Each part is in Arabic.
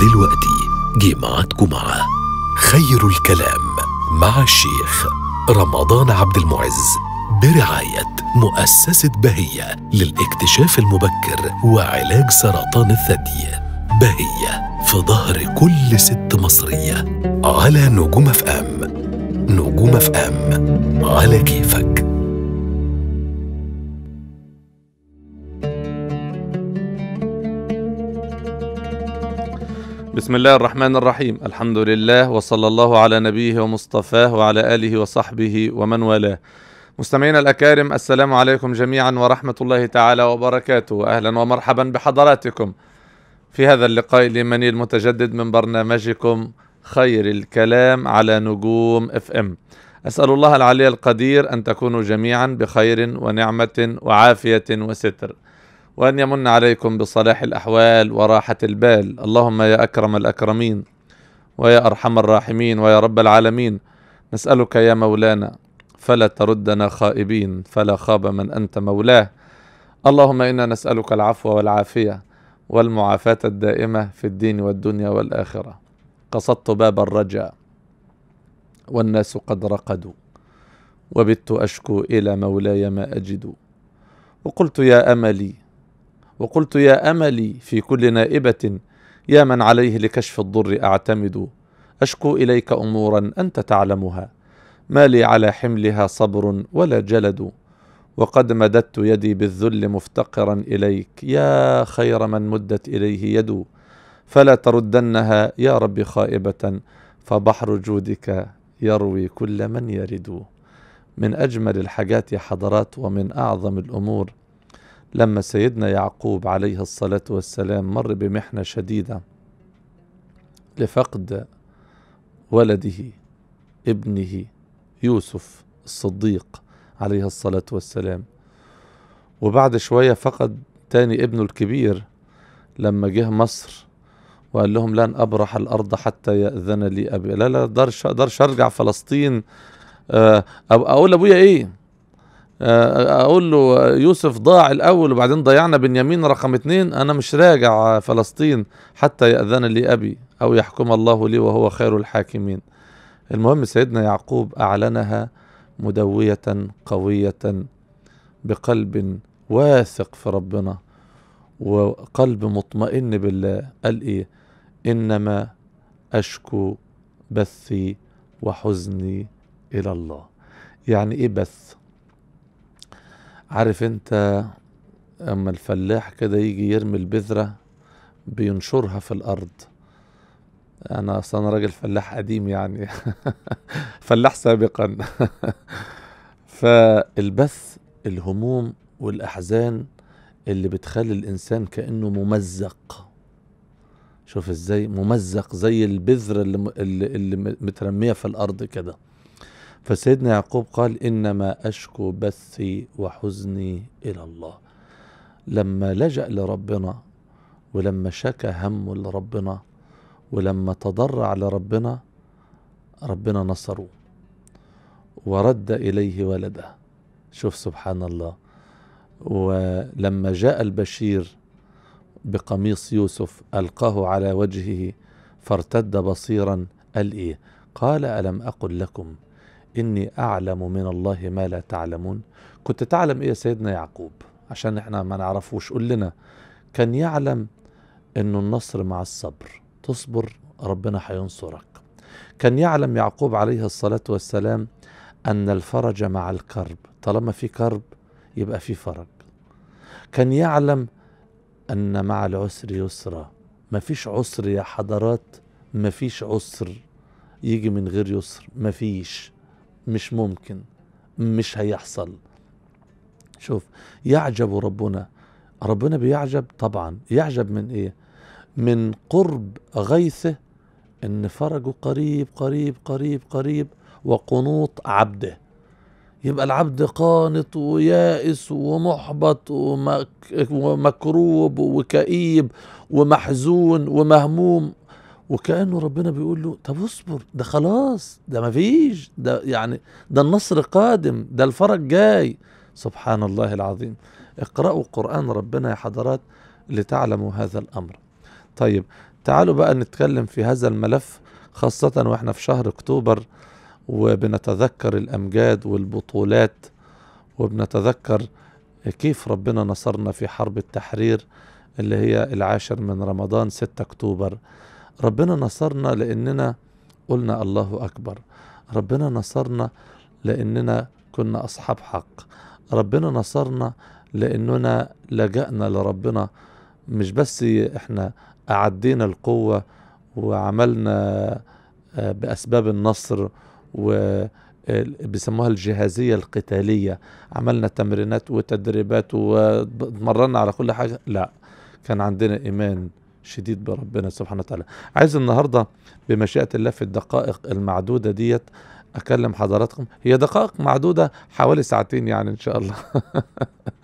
دلوقتي جي معاكم مع خير الكلام مع الشيخ رمضان عبد المعز برعاية مؤسسة بهية للاكتشاف المبكر وعلاج سرطان الثدي بهية في ظهر كل ست مصرية على نجوم اف ام نجوم اف ام على كيفك بسم الله الرحمن الرحيم الحمد لله وصلى الله على نبيه ومصطفاه وعلى آله وصحبه ومن والاه مستمعينا الأكارم السلام عليكم جميعا ورحمة الله تعالى وبركاته أهلا ومرحبا بحضراتكم في هذا اللقاء اليمني المتجدد من برنامجكم خير الكلام على نجوم اف ام أسأل الله العلي القدير أن تكونوا جميعا بخير ونعمة وعافية وستر وأن يمن عليكم بصلاح الأحوال وراحة البال اللهم يا أكرم الأكرمين ويا أرحم الراحمين ويا رب العالمين نسألك يا مولانا فلا تردنا خائبين فلا خاب من أنت مولاه اللهم إنا نسألك العفو والعافية والمعافاة الدائمة في الدين والدنيا والآخرة قصدت باب الرجاء والناس قد رقدوا وبت أشكو إلى مولاي ما أجد وقلت يا أملي وقلت يا املي في كل نائبه يا من عليه لكشف الضر اعتمد اشكو اليك امورا انت تعلمها ما لي على حملها صبر ولا جلد وقد مددت يدي بالذل مفتقرا اليك يا خير من مدت اليه يد فلا تردنها يا رب خائبه فبحر جودك يروي كل من يرد من اجمل الحاجات يا حضرات ومن اعظم الامور لما سيدنا يعقوب عليه الصلاة والسلام مر بمحنة شديدة لفقد ولده ابنه يوسف الصديق عليه الصلاة والسلام وبعد شوية فقد تاني ابنه الكبير لما جه مصر وقال لهم لن أبرح الأرض حتى يأذن لي أبي لا لا درش, أرجع فلسطين أو آه، أقول لأبويا إيه آه، اقول له يوسف ضاع الاول وبعدين ضيعنا بنيامين رقم اتنين انا مش راجع فلسطين حتى ياذن لي ابي او يحكم الله لي وهو خير الحاكمين المهم سيدنا يعقوب اعلنها مدويه قويه بقلب واثق في ربنا وقلب مطمئن بالله قال ايه انما اشكو بثي وحزني الى الله يعني ايه بث عارف انت اما الفلاح كده يجي يرمي البذرة بينشرها في الارض انا اصلا انا راجل فلاح قديم يعني فلاح سابقا فالبث الهموم والاحزان اللي بتخلي الانسان كانه ممزق شوف ازاي ممزق زي البذرة اللي, اللي, اللي مترمية في الارض كده فسيدنا يعقوب قال إنما أشكو بثي وحزني إلى الله لما لجأ لربنا ولما شكى همه لربنا ولما تضرع لربنا ربنا نصره ورد إليه ولده شوف سبحان الله ولما جاء البشير بقميص يوسف ألقاه على وجهه فارتد بصيرا قال إيه قال ألم أقل لكم إني أعلم من الله ما لا تعلمون كنت تعلم إيه سيدنا يعقوب عشان إحنا ما نعرفوش قل لنا كان يعلم إنه النصر مع الصبر تصبر ربنا هينصرك كان يعلم يعقوب عليه الصلاة والسلام أن الفرج مع الكرب طالما في كرب يبقى في فرج كان يعلم أن مع العسر يسرا مفيش عسر يا حضرات مفيش عسر يجي من غير يسر مفيش مش ممكن مش هيحصل شوف يعجب ربنا ربنا بيعجب طبعا يعجب من ايه من قرب غيثه ان فرجه قريب قريب قريب قريب وقنوط عبده يبقى العبد قانط ويائس ومحبط ومكروب وكئيب ومحزون ومهموم وكانه ربنا بيقول له طب اصبر ده خلاص ده ما فيش ده يعني ده النصر قادم ده الفرج جاي سبحان الله العظيم اقرأوا قرآن ربنا يا حضرات لتعلموا هذا الأمر طيب تعالوا بقى نتكلم في هذا الملف خاصة واحنا في شهر اكتوبر وبنتذكر الأمجاد والبطولات وبنتذكر كيف ربنا نصرنا في حرب التحرير اللي هي العاشر من رمضان 6 أكتوبر ربنا نصرنا لأننا قلنا الله أكبر ربنا نصرنا لأننا كنا أصحاب حق ربنا نصرنا لأننا لجأنا لربنا مش بس إحنا أعدينا القوة وعملنا آه، بأسباب النصر و آه، بيسموها الجهازية القتالية عملنا تمرينات وتدريبات واتمرنا على كل حاجة لا كان عندنا إيمان شديد بربنا سبحانه وتعالى عايز النهارده بمشيئه الله في الدقائق المعدوده ديت اكلم حضراتكم هي دقائق معدوده حوالي ساعتين يعني ان شاء الله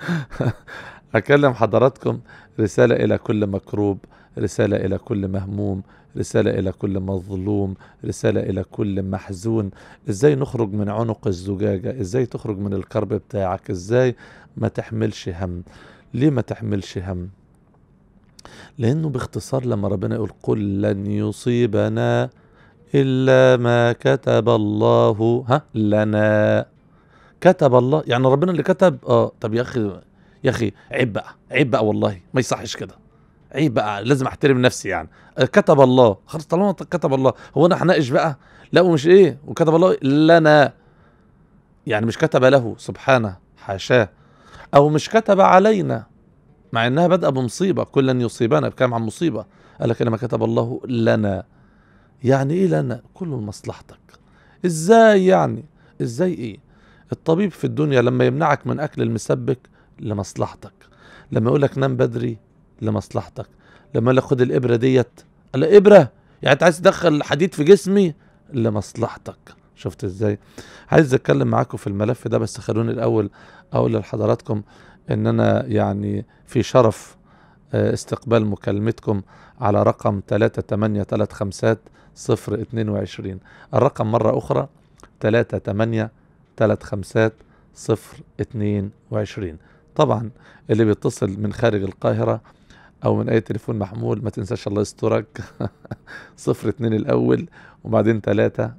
اكلم حضراتكم رساله الى كل مكروب رساله الى كل مهموم رسالة إلى كل مظلوم رسالة إلى كل محزون إزاي نخرج من عنق الزجاجة إزاي تخرج من الكرب بتاعك إزاي ما تحملش هم ليه ما تحملش هم لانه باختصار لما ربنا يقول قل لن يصيبنا الا ما كتب الله ها لنا كتب الله يعني ربنا اللي كتب اه طب يا اخي يا اخي عيب بقى عيب بقى والله ما يصحش كده عيب بقى لازم احترم نفسي يعني آه، كتب الله خلاص طالما كتب الله هو انا هناقش بقى لا ومش ايه وكتب الله لنا يعني مش كتب له سبحانه حاشاه او مش كتب علينا مع انها بدأ بمصيبة كلا يصيبنا بكلام عن مصيبة قال لك انما كتب الله لنا يعني ايه لنا كل مصلحتك ازاي يعني ازاي ايه الطبيب في الدنيا لما يمنعك من اكل المسبك لمصلحتك لما يقول لك نام بدري لمصلحتك لما يقول لك خد الابره ديت قال ابره يعني انت عايز تدخل الحديد في جسمي لمصلحتك شفت ازاي عايز اتكلم معاكم في الملف ده بس خلوني الاول اقول لحضراتكم ان انا يعني في شرف آه، استقبال مكالمتكم على رقم 3835022 الرقم مرة أخرى 3835022 طبعا اللي بيتصل من خارج القاهرة أو من أي تليفون محمول ما تنساش الله يسترك 02 الأول وبعدين 3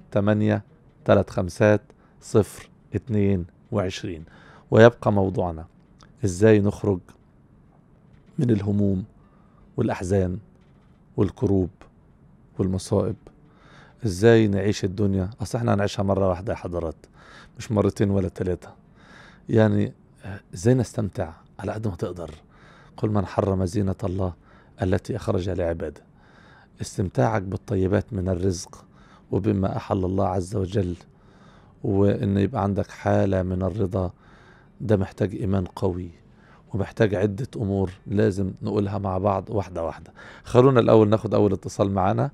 ويبقى موضوعنا ازاي نخرج من الهموم والاحزان والكروب والمصائب ازاي نعيش الدنيا اصل احنا هنعيشها مره واحده يا حضرات مش مرتين ولا ثلاثه يعني ازاي نستمتع على قد ما تقدر قل من حرم زينه الله التي اخرج لعباده استمتاعك بالطيبات من الرزق وبما احل الله عز وجل وان يبقى عندك حاله من الرضا ده محتاج إيمان قوي ومحتاج عدة أمور لازم نقولها مع بعض واحدة واحدة خلونا الأول ناخد أول اتصال معانا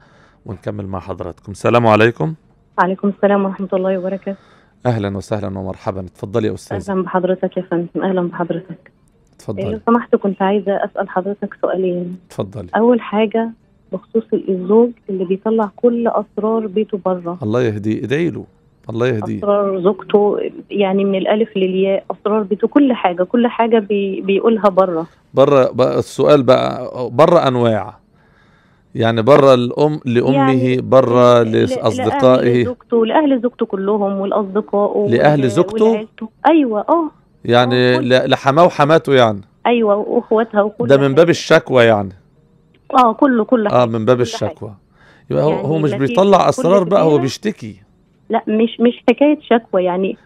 ونكمل مع حضراتكم السلام عليكم وعليكم السلام ورحمة الله وبركاته أهلا وسهلا ومرحبا اتفضلي يا أستاذة أهلا بحضرتك يا فندم أهلا بحضرتك اتفضلي إيه، لو سمحت كنت عايزة أسأل حضرتك سؤالين اتفضلي أول حاجة بخصوص الزوج اللي بيطلع كل أسرار بيته بره الله يهديه ادعي له الله يهديه اسرار زوجته يعني من الالف للياء اسرار بيته كل حاجه كل حاجه بي بيقولها بره بره بقى السؤال بقى بره انواع يعني بره الام لامه يعني بره لاصدقائه لاهل زوجته لاهل زوجته كلهم والاصدقاء لاهل زوجته ايوه اه يعني أوه. لحماه وحماته يعني ايوه واخواتها وكل ده من باب الشكوى يعني اه كله كله اه من باب الشكوى يبقى يعني هو مش بيطلع اسرار بقى هو بيشتكي لا مش مش حكايه شكوى يعني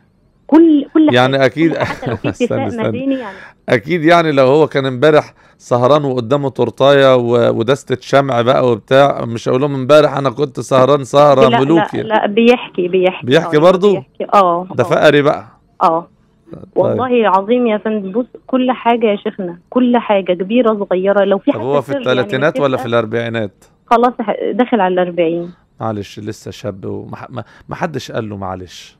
كل كل يعني حاجة. اكيد كل يعني استنى استنى. يعني. اكيد يعني لو هو كان امبارح سهران وقدامه تورتايه ودستة شمع بقى وبتاع مش هقول لهم امبارح انا كنت سهران سهره ملوكي لا, لا بيحكي بيحكي بيحكي آه، برضه اه ده آه. فقري بقى اه طيب. والله العظيم يا فندم بص كل حاجه يا شيخنا كل حاجه كبيره صغيره لو في حاجه هو في يعني الثلاثينات يعني ولا في الاربعينات خلاص داخل على الاربعين معلش لسه شاب وما حدش قال له معلش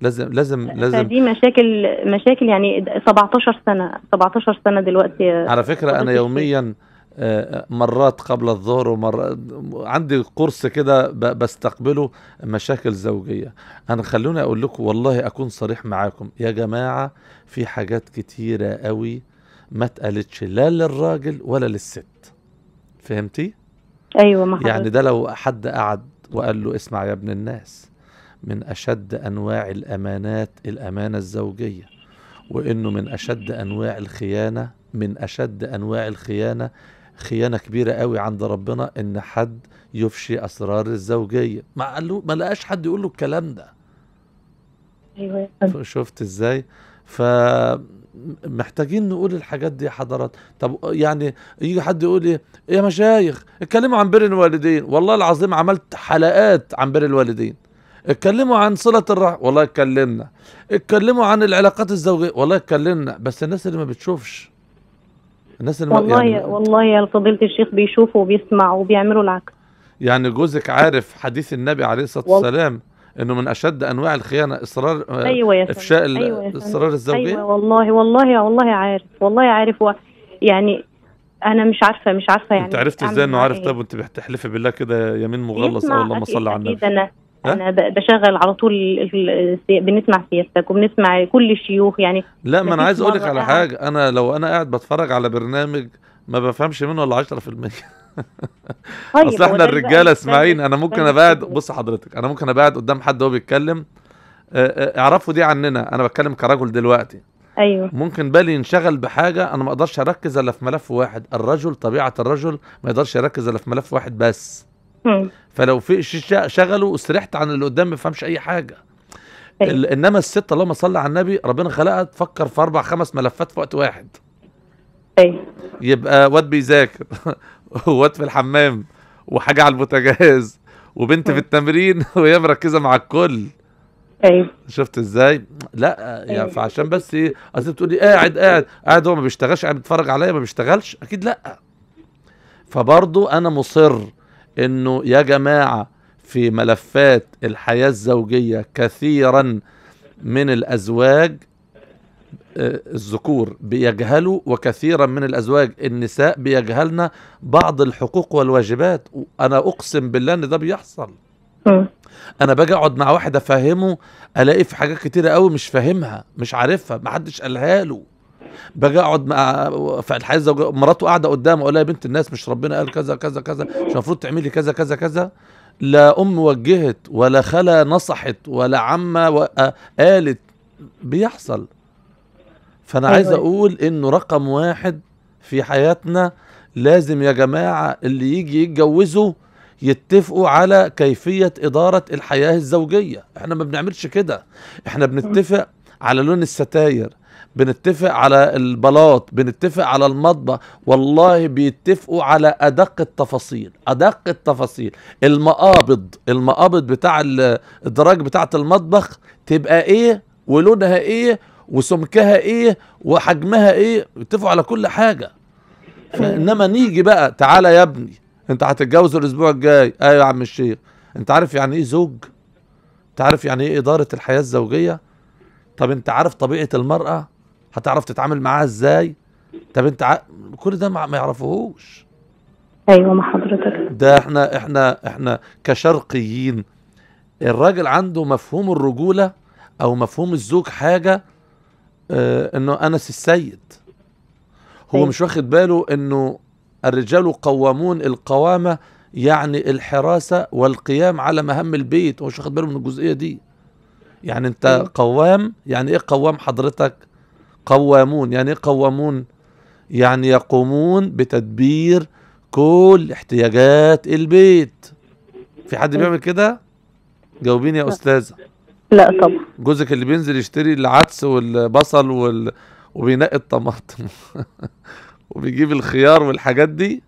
لازم لازم لازم دي مشاكل مشاكل يعني 17 سنه 17 سنه دلوقتي على فكره انا يوميا آه، مرات قبل الظهر ومرات عندي قرص كده بستقبله مشاكل زوجيه انا خلوني اقول لكم والله اكون صريح معاكم يا جماعه في حاجات كتيره قوي ما اتقالتش لا للراجل ولا للست فهمتي ايوه ما يعني ده لو حد قعد وقال له اسمع يا ابن الناس من اشد انواع الامانات الامانه الزوجيه وانه من اشد انواع الخيانه من اشد انواع الخيانه خيانه كبيره قوي عند ربنا ان حد يفشي اسرار الزوجيه ما قالو ما لقاش حد يقول له الكلام ده ايوه شفت ازاي ف محتاجين نقول الحاجات دي حضرات طب يعني يجي حد يقول لي إيه يا مشايخ اتكلموا عن بر الوالدين والله العظيم عملت حلقات عن بر الوالدين اتكلموا عن صلة الرحم والله اتكلمنا اتكلموا عن العلاقات الزوجية والله اتكلمنا بس الناس اللي ما بتشوفش الناس اللي والله ما يعني والله يا فضيلة الشيخ بيشوفوا وبيسمعوا وبيعملوا العكس يعني جوزك عارف حديث النبي عليه الصلاة والسلام انه من اشد انواع الخيانه اصرار آه، أيوة يا افشاء أيوة اصرار الزوجيه ايوه والله والله والله عارف والله عارف و يعني انا مش عارفه مش عارفه يعني انت عرفت ازاي انه عارف طب إيه؟ وانت بتحلفي بالله كده يمين مغلص او اللهم صل على النبي انا انا بشغل على طول بنسمع سياستك وبنسمع كل الشيوخ يعني لا ما انا عايز اقول لك على حاجه انا لو انا قاعد بتفرج على برنامج ما بفهمش منه الا 10% طيب اصل احنا الرجاله إيه؟ اسمعين انا ممكن ابعد بص حضرتك انا ممكن ابعد قدام حد وهو بيتكلم آه، آه، اعرفوا دي عننا انا بتكلم كرجل دلوقتي ايوه ممكن بالي ينشغل بحاجه انا ما اقدرش اركز الا في ملف واحد الرجل طبيعه الرجل ما يقدرش يركز الا في ملف واحد بس فلو في شغله وسرحت عن اللي قدام ما فهمش اي حاجه أيوة. انما الست اللهم صل على النبي ربنا خلقها تفكر في اربع خمس ملفات في وقت واحد ايوه يبقى واد بيذاكر وواد في الحمام وحاجه على البوتاجاز وبنت في التمرين وهي مركزه مع الكل ايوه شفت ازاي؟ لا يعني أيوة. فعشان بس ايه اصل بتقولي قاعد قاعد قاعد هو ما بيشتغلش قاعد بيتفرج عليا ما بيشتغلش اكيد لا فبرضه انا مصر انه يا جماعه في ملفات الحياه الزوجيه كثيرا من الازواج الذكور بيجهلوا وكثيرا من الازواج النساء بيجهلن بعض الحقوق والواجبات انا اقسم بالله ان ده بيحصل اه. انا باجي اقعد مع واحد افهمه الاقي في حاجات كتيره قوي مش فاهمها مش عارفها ما حدش قالها له باجي اقعد مع في الحياه مراته قاعده قدام اقول لها يا بنت الناس مش ربنا قال كذا كذا كذا مش المفروض تعملي كذا كذا كذا لا ام وجهت ولا خالة نصحت ولا عمه آه، قالت بيحصل فانا أيوة. عايز أيوة. اقول انه رقم واحد في حياتنا لازم يا جماعه اللي يجي يتجوزوا يتفقوا على كيفيه اداره الحياه الزوجيه احنا ما بنعملش كده احنا بنتفق على لون الستاير بنتفق على البلاط بنتفق على المطبخ والله بيتفقوا على ادق التفاصيل ادق التفاصيل المقابض المقابض بتاع الدراج بتاعه المطبخ تبقى ايه ولونها ايه وسمكها ايه وحجمها ايه اتفقوا على كل حاجه فانما نيجي بقى تعالى يا ابني انت هتتجوز الاسبوع الجاي ايوه يا عم الشيخ انت عارف يعني ايه زوج انت عارف يعني ايه اداره الحياه الزوجيه طب انت عارف طبيعه المراه هتعرف تتعامل معاها ازاي طب انت ع... كل ده ما يعرفوهوش ايوه ما حضرتك ده احنا احنا احنا كشرقيين الراجل عنده مفهوم الرجوله او مفهوم الزوج حاجه آه، انه انس السيد هو مش واخد باله انه الرجال قوامون القوامه يعني الحراسه والقيام على مهام البيت هو مش واخد باله من الجزئيه دي يعني انت قوام يعني ايه قوام حضرتك قوامون يعني ايه قوامون يعني يقومون بتدبير كل احتياجات البيت في حد بيعمل كده جاوبيني يا استاذه لا طبعا جوزك اللي بينزل يشتري العدس والبصل وال... وبينقي الطماطم وبيجيب الخيار والحاجات دي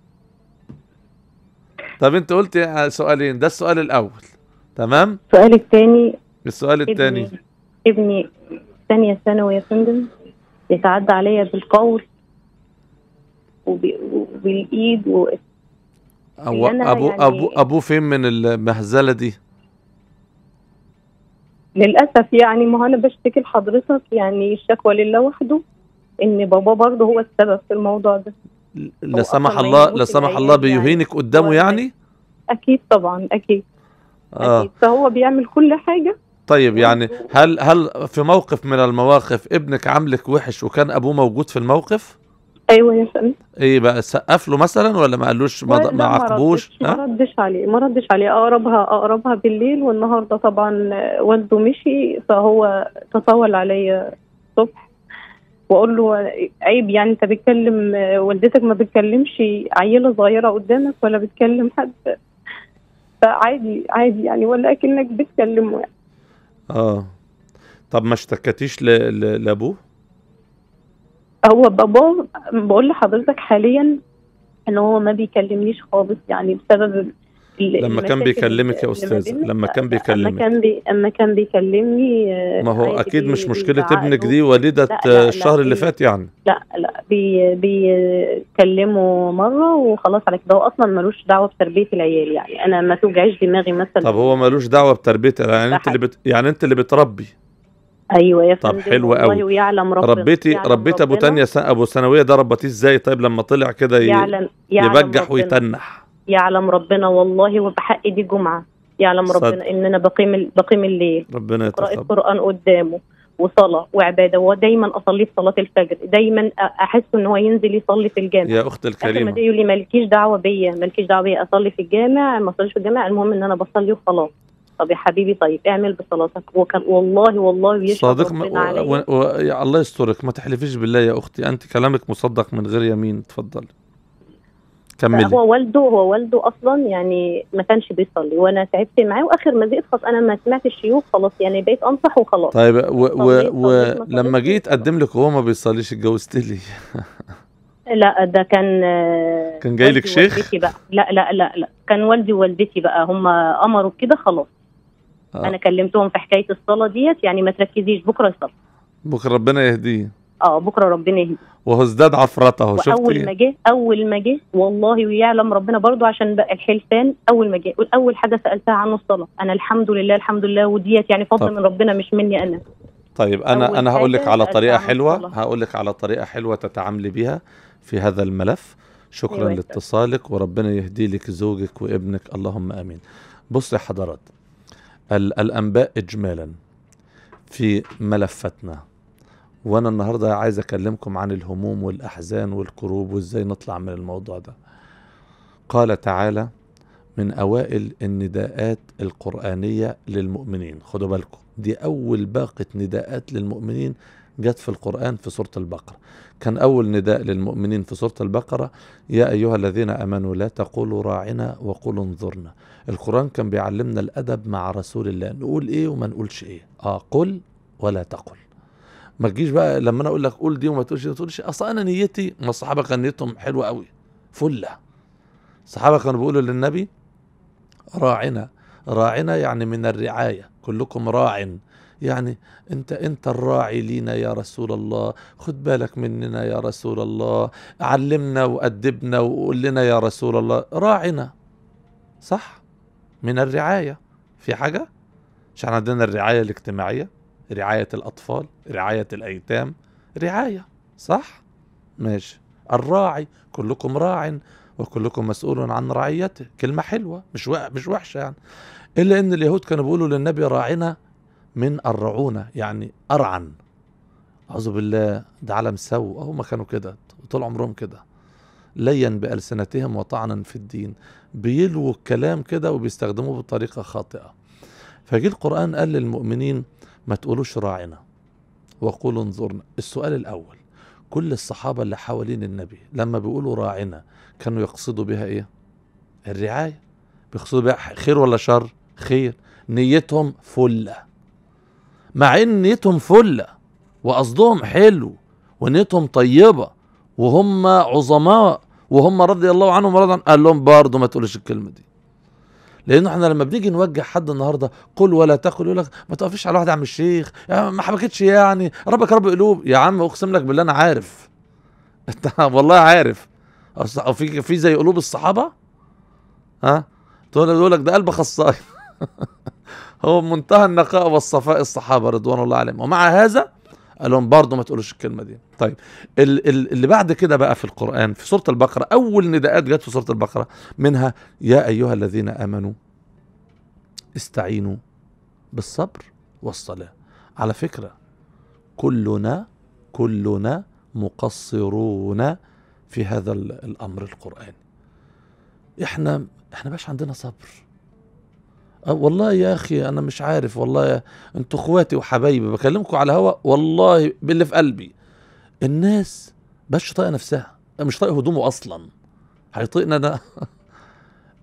طب انت قلت سؤالين ده السؤال الاول تمام السؤال الثاني السؤال الثاني ابني ثانيه ثانوي يا فندم يتعدى عليا بالقول وبالايد و... أو... ابو يعني... ابو ابوه فين من المهزله دي للاسف يعني ما انا بشتكي لحضرتك يعني الشكوى لله وحده ان بابا برضه هو السبب في الموضوع ده لا سمح الله لا سمح الله بيهينك يعني قدامه يعني اكيد طبعا اكيد آه. اكيد فهو بيعمل كل حاجه طيب يعني هل هل في موقف من المواقف ابنك عاملك وحش وكان ابوه موجود في الموقف ايوه يا فندم ايه بقى سقف له مثلا ولا ما قالوش ما, ما عاقبوش ما ردش عليه ما ردش عليه اقربها اقربها بالليل والنهارده طبعا والده مشي فهو تطاول عليا الصبح واقول له عيب يعني انت بتكلم والدتك ما بتكلمش عيله صغيره قدامك ولا بتكلم حد فعادي عادي يعني ولا اكنك بتكلمه يعني اه طب ما اشتكتيش لابوه؟ هو بابا بقول لحضرتك حاليا ان هو ما بيكلمنيش خالص يعني بسبب لما كان بيكلمك يا استاذه لما كان بيكلمك لما كان بي... اما كان بيكلمني ما هو اكيد مش مشكله ابنك دي والده الشهر اللي فات يعني لا لا بي... بيكلمه مره وخلاص على كده هو اصلا ملوش دعوه بتربيه العيال يعني انا ما توجعش دماغي مثلا طب هو ملوش دعوه بتربيه يعني انت اللي بت... يعني انت اللي بتربي ايوه يا طب حلو قوي ويعلم ربنا ربيتي ربيت ابو تانية ابو الثانويه ده ربتيه ازاي طيب لما طلع كده يعلم يعلم يبجح ربنا. ويتنح يعلم ربنا والله وبحق دي جمعه يعلم صد. ربنا ان انا بقيم بقيم الليل ربنا يتقبل قراءه قران قدامه وصلاه وعباده ودايما اصلي في صلاه الفجر دايما احس ان هو ينزل يصلي في الجامع يا اخت الكريمه ما يقول لي مالكيش دعوه بيا مالكيش دعوه بيا اصلي في الجامع ما اصليش في الجامع المهم ان انا بصلي وخلاص طب يا حبيبي طيب اعمل بصلاتك وكان والله والله يشهد صادق ربنا و... و... و... الله يسترك ما تحلفيش بالله يا اختي انت كلامك مصدق من غير يمين اتفضلي كملي هو والده هو والده اصلا يعني ما كانش بيصلي وانا تعبت معاه واخر ما زهقت خلاص انا ما سمعت الشيوخ خلاص يعني بقيت انصح وخلاص طيب ولما و... و... جيت اقدم لك وهو ما بيصليش اتجوزت لي لا ده كان كان جاي لك شيخ بقى. لا لا لا لا كان والدي ووالدتي بقى هم امروا بكده خلاص آه. انا كلمتهم في حكايه الصلاه ديت يعني ما تركزيش بكره الصلاه بكره ربنا يهديه اه بكره ربنا يهديه وهو ازداد عفرته شفتي اول إيه؟ ما جه اول ما جه والله ويعلم ربنا برضو عشان بقى الحلفان اول ما جه اول حاجه سالتها عنه الصلاه انا الحمد لله الحمد لله وديت يعني فضل طب. من ربنا مش مني انا طيب انا انا هقول لك على طريقه حلوه هقول لك على طريقه حلوه تتعاملي بيها في هذا الملف شكرا أيوة لاتصالك وربنا يهدي لك زوجك وابنك اللهم امين بصي حضرات الأنباء إجمالا في ملفتنا وأنا النهاردة عايز أكلمكم عن الهموم والأحزان والكروب وإزاي نطلع من الموضوع ده قال تعالى من أوائل النداءات القرآنية للمؤمنين خدوا بالكم دي أول باقة نداءات للمؤمنين جت في القرآن في سورة البقرة كان أول نداء للمؤمنين في سورة البقرة يا أيها الذين أمنوا لا تقولوا راعنا وقولوا انظرنا القرآن كان بيعلمنا الأدب مع رسول الله نقول إيه وما نقولش إيه آه قل ولا تقل ما تجيش بقى لما انا اقول لك قول دي وما تقولش ما تقولش اصل انا نيتي ما الصحابه كان نيتهم حلوه قوي فله الصحابه كانوا بيقولوا للنبي راعنا راعنا يعني من الرعايه كلكم راع يعني انت انت الراعي لينا يا رسول الله خد بالك مننا يا رسول الله علمنا وأدبنا وقول لنا يا رسول الله راعنا صح من الرعاية في حاجة مش عندنا الرعاية الاجتماعية رعاية الأطفال رعاية الأيتام رعاية صح ماشي الراعي كلكم راع وكلكم مسؤول عن رعيته كلمة حلوة مش مش وحشة يعني إلا إن اليهود كانوا بيقولوا للنبي راعنا من الرعونة يعني أرعن أعوذ بالله ده عالم سو هم كانوا كده طول عمرهم كده لين بألسنتهم وطعنا في الدين بيلووا الكلام كده وبيستخدموه بطريقة خاطئة فجي القرآن قال للمؤمنين ما تقولوش راعنا وقولوا انظرنا السؤال الأول كل الصحابة اللي حوالين النبي لما بيقولوا راعنا كانوا يقصدوا بها ايه الرعاية بيقصدوا بها خير ولا شر خير نيتهم فله مع ان نيتهم فله وقصدهم حلو ونيتهم طيبه وهم عظماء وهم رضي الله عنهم ورضا قال لهم برضه ما تقولش الكلمه دي لان احنا لما بنيجي نوجه حد النهارده قل ولا تقل يقول لك ما تقفش على واحد يا عم الشيخ يعني ما حبكتش يعني ربك رب قلوب يا عم اقسم لك بالله انا عارف انت والله عارف او في في زي قلوب الصحابه ها تقول لك ده قلب خصائي هو منتهى النقاء والصفاء الصحابه رضوان الله عليهم ومع هذا قال لهم برضه ما تقولوش الكلمه دي طيب اللي بعد كده بقى في القران في سوره البقره اول نداءات جت في سوره البقره منها يا ايها الذين امنوا استعينوا بالصبر والصلاه على فكره كلنا كلنا مقصرون في هذا الامر القراني احنا احنا باش عندنا صبر أه، والله يا اخي انا مش عارف والله انتوا اخواتي وحبايبي بكلمكم على هوا والله باللي في قلبي الناس مش طايقه نفسها مش طايق هدومه اصلا هيطيقنا ده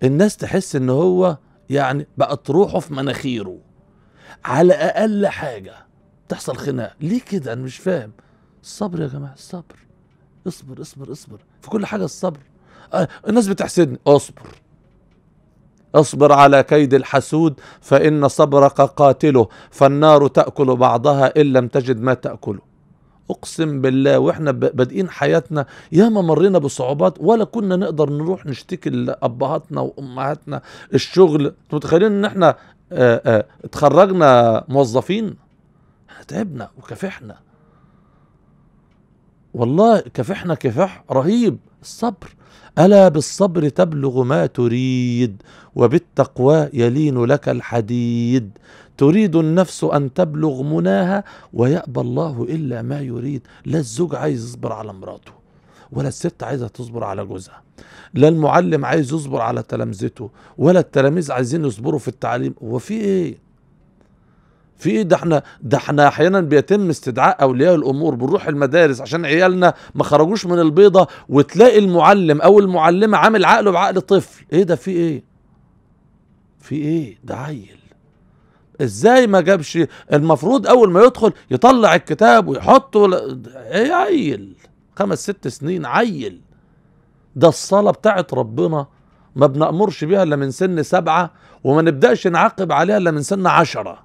الناس تحس ان هو يعني بقى تروحه في مناخيره على اقل حاجه تحصل خناقه ليه كده انا مش فاهم الصبر يا جماعه الصبر اصبر اصبر اصبر في كل حاجه الصبر أه، الناس بتحسدني اصبر اصبر على كيد الحسود فإن صبرك قاتله فالنار تأكل بعضها إن لم تجد ما تأكله اقسم بالله واحنا بادئين حياتنا ياما مرينا بصعوبات ولا كنا نقدر نروح نشتكي لابهاتنا وامهاتنا الشغل انتوا متخيلين ان احنا اتخرجنا موظفين احنا تعبنا وكافحنا والله كافحنا كفاح رهيب الصبر الا بالصبر تبلغ ما تريد وبالتقوى يلين لك الحديد تريد النفس ان تبلغ مناها ويابى الله الا ما يريد لا الزوج عايز يصبر على مراته ولا الست عايزه تصبر على جوزها لا المعلم عايز يصبر على تلامذته ولا التلاميذ عايزين يصبروا في التعليم وفي ايه في ايه ده احنا ده احنا احيانا بيتم استدعاء اولياء الامور بنروح المدارس عشان عيالنا ما خرجوش من البيضه وتلاقي المعلم او المعلمه عامل عقله بعقل طفل ايه ده في ايه في ايه ده عيل ازاي ما جابش المفروض اول ما يدخل يطلع الكتاب ويحطه ايه عيل خمس ست سنين عيل ده الصلاة بتاعت ربنا ما بنأمرش بيها إلا من سن سبعة وما نبدأش نعاقب عليها إلا من سن عشرة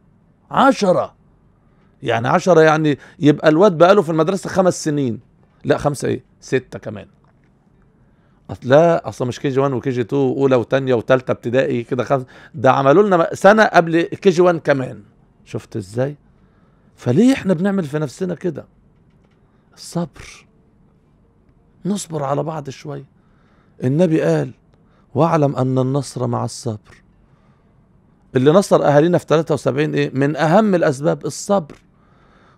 عشرة يعني عشرة يعني يبقى الواد بقاله في المدرسة خمس سنين لا خمسة ايه ستة كمان لا اصل مش كي جي 1 وكي جي 2 اولى وثانيه وثالثه ابتدائي كده خمس ده عملوا لنا سنه قبل كي جي 1 كمان شفت ازاي فليه احنا بنعمل في نفسنا كده الصبر نصبر على بعض شويه النبي قال واعلم ان النصر مع الصبر اللي نصر اهالينا في 73 ايه من اهم الاسباب الصبر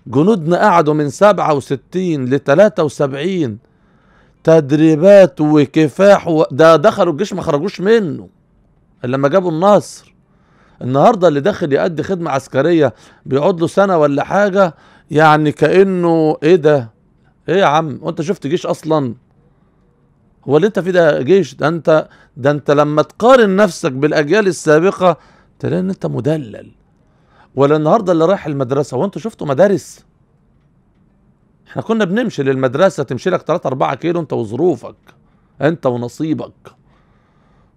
جنودنا قعدوا من 67 ل 73 تدريبات وكفاح و... ده دخلوا الجيش ما خرجوش منه الا لما جابوا النصر النهارده اللي داخل يأدي خدمه عسكريه بيقعد له سنه ولا حاجه يعني كانه ايه ده ايه يا عم وانت شفت جيش اصلا هو اللي انت فيه ده جيش ده انت ده انت لما تقارن نفسك بالاجيال السابقه تلاقي ان انت مدلل ولا النهارده اللي رايح المدرسه وانتوا شفتوا مدارس احنا كنا بنمشي للمدرسه تمشي لك 3 4 كيلو انت وظروفك انت ونصيبك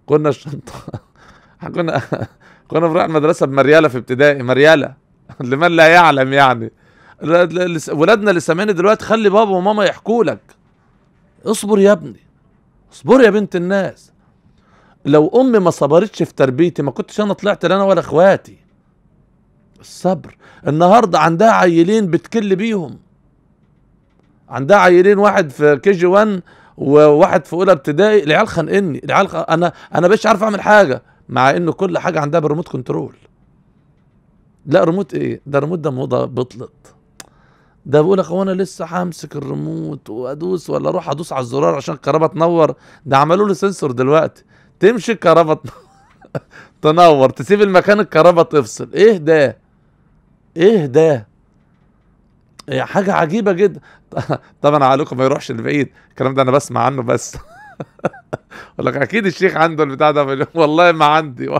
كنا الشنطه كنا كنا بنروح المدرسه بمرياله في ابتدائي مرياله لمن لا يعلم يعني ولادنا اللي سامعني دلوقتي خلي بابا وماما يحكوا لك اصبر يا ابني اصبر يا بنت الناس لو امي ما صبرتش في تربيتي ما كنتش انا طلعت لا انا ولا اخواتي الصبر النهارده عندها عيلين بتكل بيهم عندها عيلين واحد في كي جي 1 وواحد في اولى ابتدائي العيال خانقني العيال خ... انا انا مش عارف اعمل حاجه مع ان كل حاجه عندها بالريموت كنترول لا ريموت ايه ده ريموت ده موضه بطلت ده بقول لك هو انا لسه همسك الريموت وادوس ولا اروح ادوس على الزرار عشان الكهرباء تنور ده عملوا له سنسور دلوقتي تمشي الكهرباء تنور تسيب المكان الكهرباء تفصل ايه ده ايه ده يا حاجة عجيبة جدا طبعا عليكم ما يروحش البعيد الكلام ده انا بسمع عنه بس اقول لك اكيد الشيخ عنده البتاع ده والله ما عندي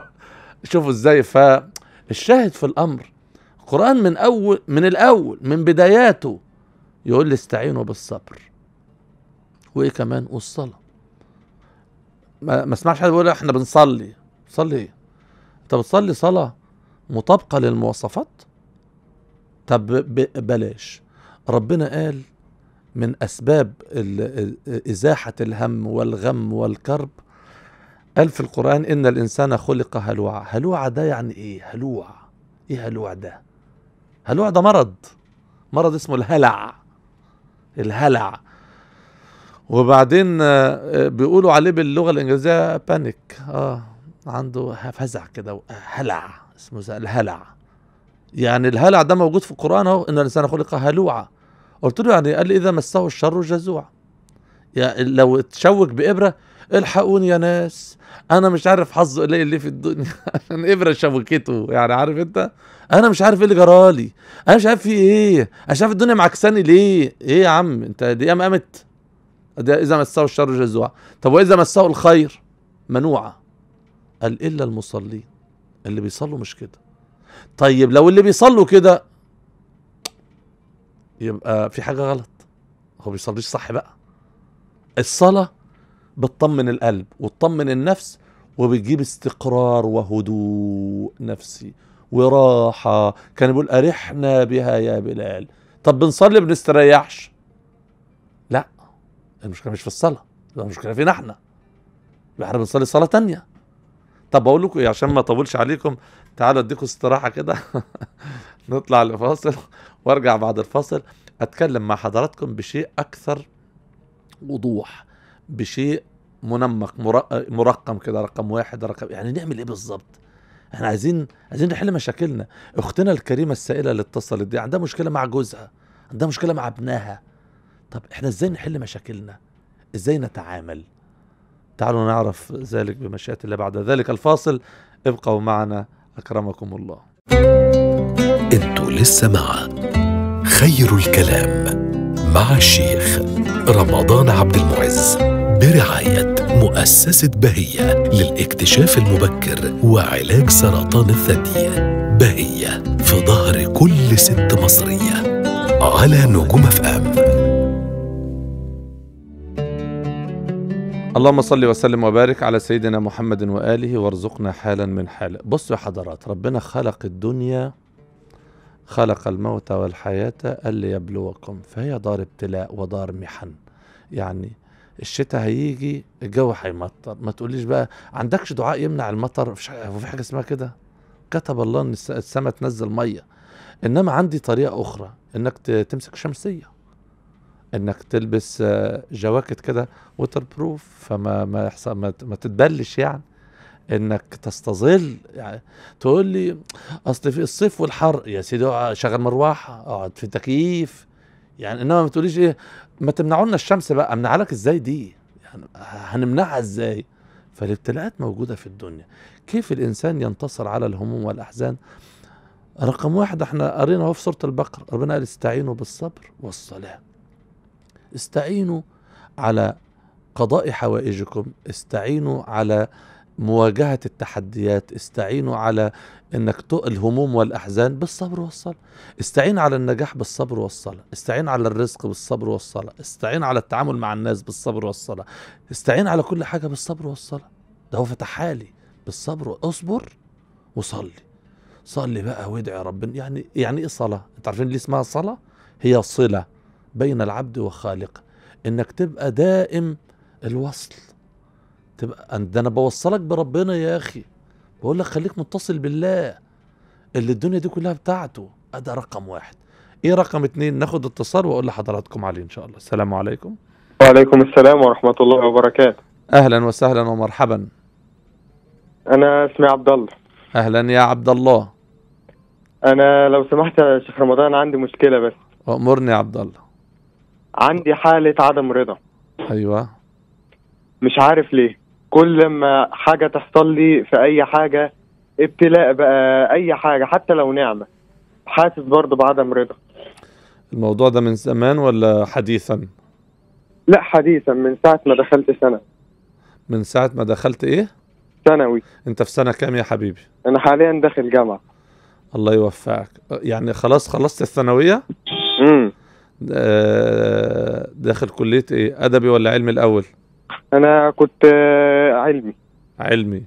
شوفوا ازاي فالشاهد في الامر القرآن من أول من الأول من بداياته يقول لي استعينوا بالصبر وإيه كمان والصلاة ما, ما اسمعش حد بيقول احنا بنصلي صلي ايه انت بتصلي صلاه مطابقه للمواصفات طب بلاش ربنا قال من اسباب ازاحه الهم والغم والكرب قال في القران ان الانسان خلق هلوعا هلوعا ده يعني ايه هلوع ايه هلوع ده هلوع ده مرض مرض اسمه الهلع الهلع وبعدين آه، آه، بيقولوا عليه باللغه الانجليزيه بانيك اه عنده فزع كده هلع اسمه الهلع يعني الهلع ده موجود في القران اهو ان الانسان خلق هلوعا قلت له يعني قال لي اذا مسه الشر جزوع يعني لو تشوك بابره الحقوني يا ناس انا مش عارف حظه قليل ليه في الدنيا عشان ابره شوكته يعني عارف انت انا مش عارف ايه اللي جرالي انا مش عارف في ايه انا مش عارف الدنيا معكساني ليه ايه يا عم انت دي قامت إيه؟ إذا مسه الشر جزوع طب وإذا مسه الخير منوعة قال إلا المصلين اللي بيصلوا مش كده طيب لو اللي بيصلوا كده يبقى في حاجة غلط هو بيصليش صح بقى الصلاة بتطمن القلب وتطمن النفس وبتجيب استقرار وهدوء نفسي وراحة كان بيقول أرحنا بها يا بلال طب بنصلي بنستريحش المشكله مش في الصلاه المشكله فينا احنا احنا بنصلي صلاه تانية طب بقول لكم ايه عشان ما اطولش عليكم تعالوا اديكم استراحه كده نطلع لفاصل وارجع بعد الفاصل اتكلم مع حضراتكم بشيء اكثر وضوح بشيء منمق مرقم كده رقم واحد رقم يعني نعمل ايه بالظبط احنا عايزين عايزين نحل مشاكلنا اختنا الكريمه السائله اللي اتصلت دي عندها مشكله مع جوزها عندها مشكله مع ابنها طب احنا ازاي نحل مشاكلنا ازاي نتعامل تعالوا نعرف ذلك بمشيئة الله بعد ذلك الفاصل ابقوا معنا أكرمكم الله انتوا لسه مع خير الكلام مع الشيخ رمضان عبد المعز برعاية مؤسسة بهية للاكتشاف المبكر وعلاج سرطان الثدي بهية في ظهر كل ست مصرية على نجوم اف ام اللهم صل وسلم وبارك على سيدنا محمد واله وارزقنا حالا من حال بصوا يا حضرات ربنا خلق الدنيا خلق الموت والحياه ليبلوكم فهي دار ابتلاء ودار محن يعني الشتاء هيجي الجو هيمطر ما تقوليش بقى عندكش دعاء يمنع المطر في حاجه اسمها كده كتب الله ان السماء تنزل ميه انما عندي طريقه اخرى انك تمسك شمسيه انك تلبس آه، جواكت كده ووتر بروف فما ما يحصل ما, ما تتبلش يعني انك تستظل يعني تقول لي اصل في الصيف والحر يا سيدي شغل مروحه اقعد في تكييف يعني انما ما تقوليش ايه ما تمنعونا الشمس بقى امنعها لك ازاي دي يعني هنمنعها ازاي فالابتلاءات موجوده في الدنيا كيف الانسان ينتصر على الهموم والاحزان رقم واحد احنا قرينا في سوره البقره ربنا قال استعينوا بالصبر والصلاه استعينوا على قضاء حوائجكم استعينوا على مواجهة التحديات استعينوا على انك الهموم والاحزان بالصبر والصلاة استعين على النجاح بالصبر والصلاة استعين على الرزق بالصبر والصلاة استعين على التعامل مع الناس بالصبر والصلاة استعين على كل حاجة بالصبر والصلاة ده هو حالي بالصبر اصبر وصلي صلي بقى وادعي ربنا يعني يعني ايه صلاة انت عارفين ليه اسمها صلاة هي صلة بين العبد وخالقه انك تبقى دائم الوصل تبقى ده انا بوصلك بربنا يا اخي بقول لك خليك متصل بالله اللي الدنيا دي كلها بتاعته آه، ده رقم واحد ايه رقم اتنين ناخد اتصال واقول لحضراتكم عليه ان شاء الله السلام عليكم وعليكم السلام ورحمه الله وبركاته اهلا وسهلا ومرحبا انا اسمي عبد الله اهلا يا عبد الله انا لو سمحت يا شيخ رمضان عندي مشكله بس امرني يا عبد الله عندي حاله عدم رضا ايوه مش عارف ليه كل ما حاجه تحصل لي في اي حاجه ابتلاء بقى اي حاجه حتى لو نعمه حاسس برضه بعدم رضا الموضوع ده من زمان ولا حديثا لا حديثا من ساعه ما دخلت سنه من ساعه ما دخلت ايه ثانوي انت في سنه كام يا حبيبي انا حاليا داخل جامعه الله يوفقك يعني خلاص خلصت الثانويه امم آه، داخل كليه ايه ادبي ولا علمي الاول انا كنت آه، علمي علمي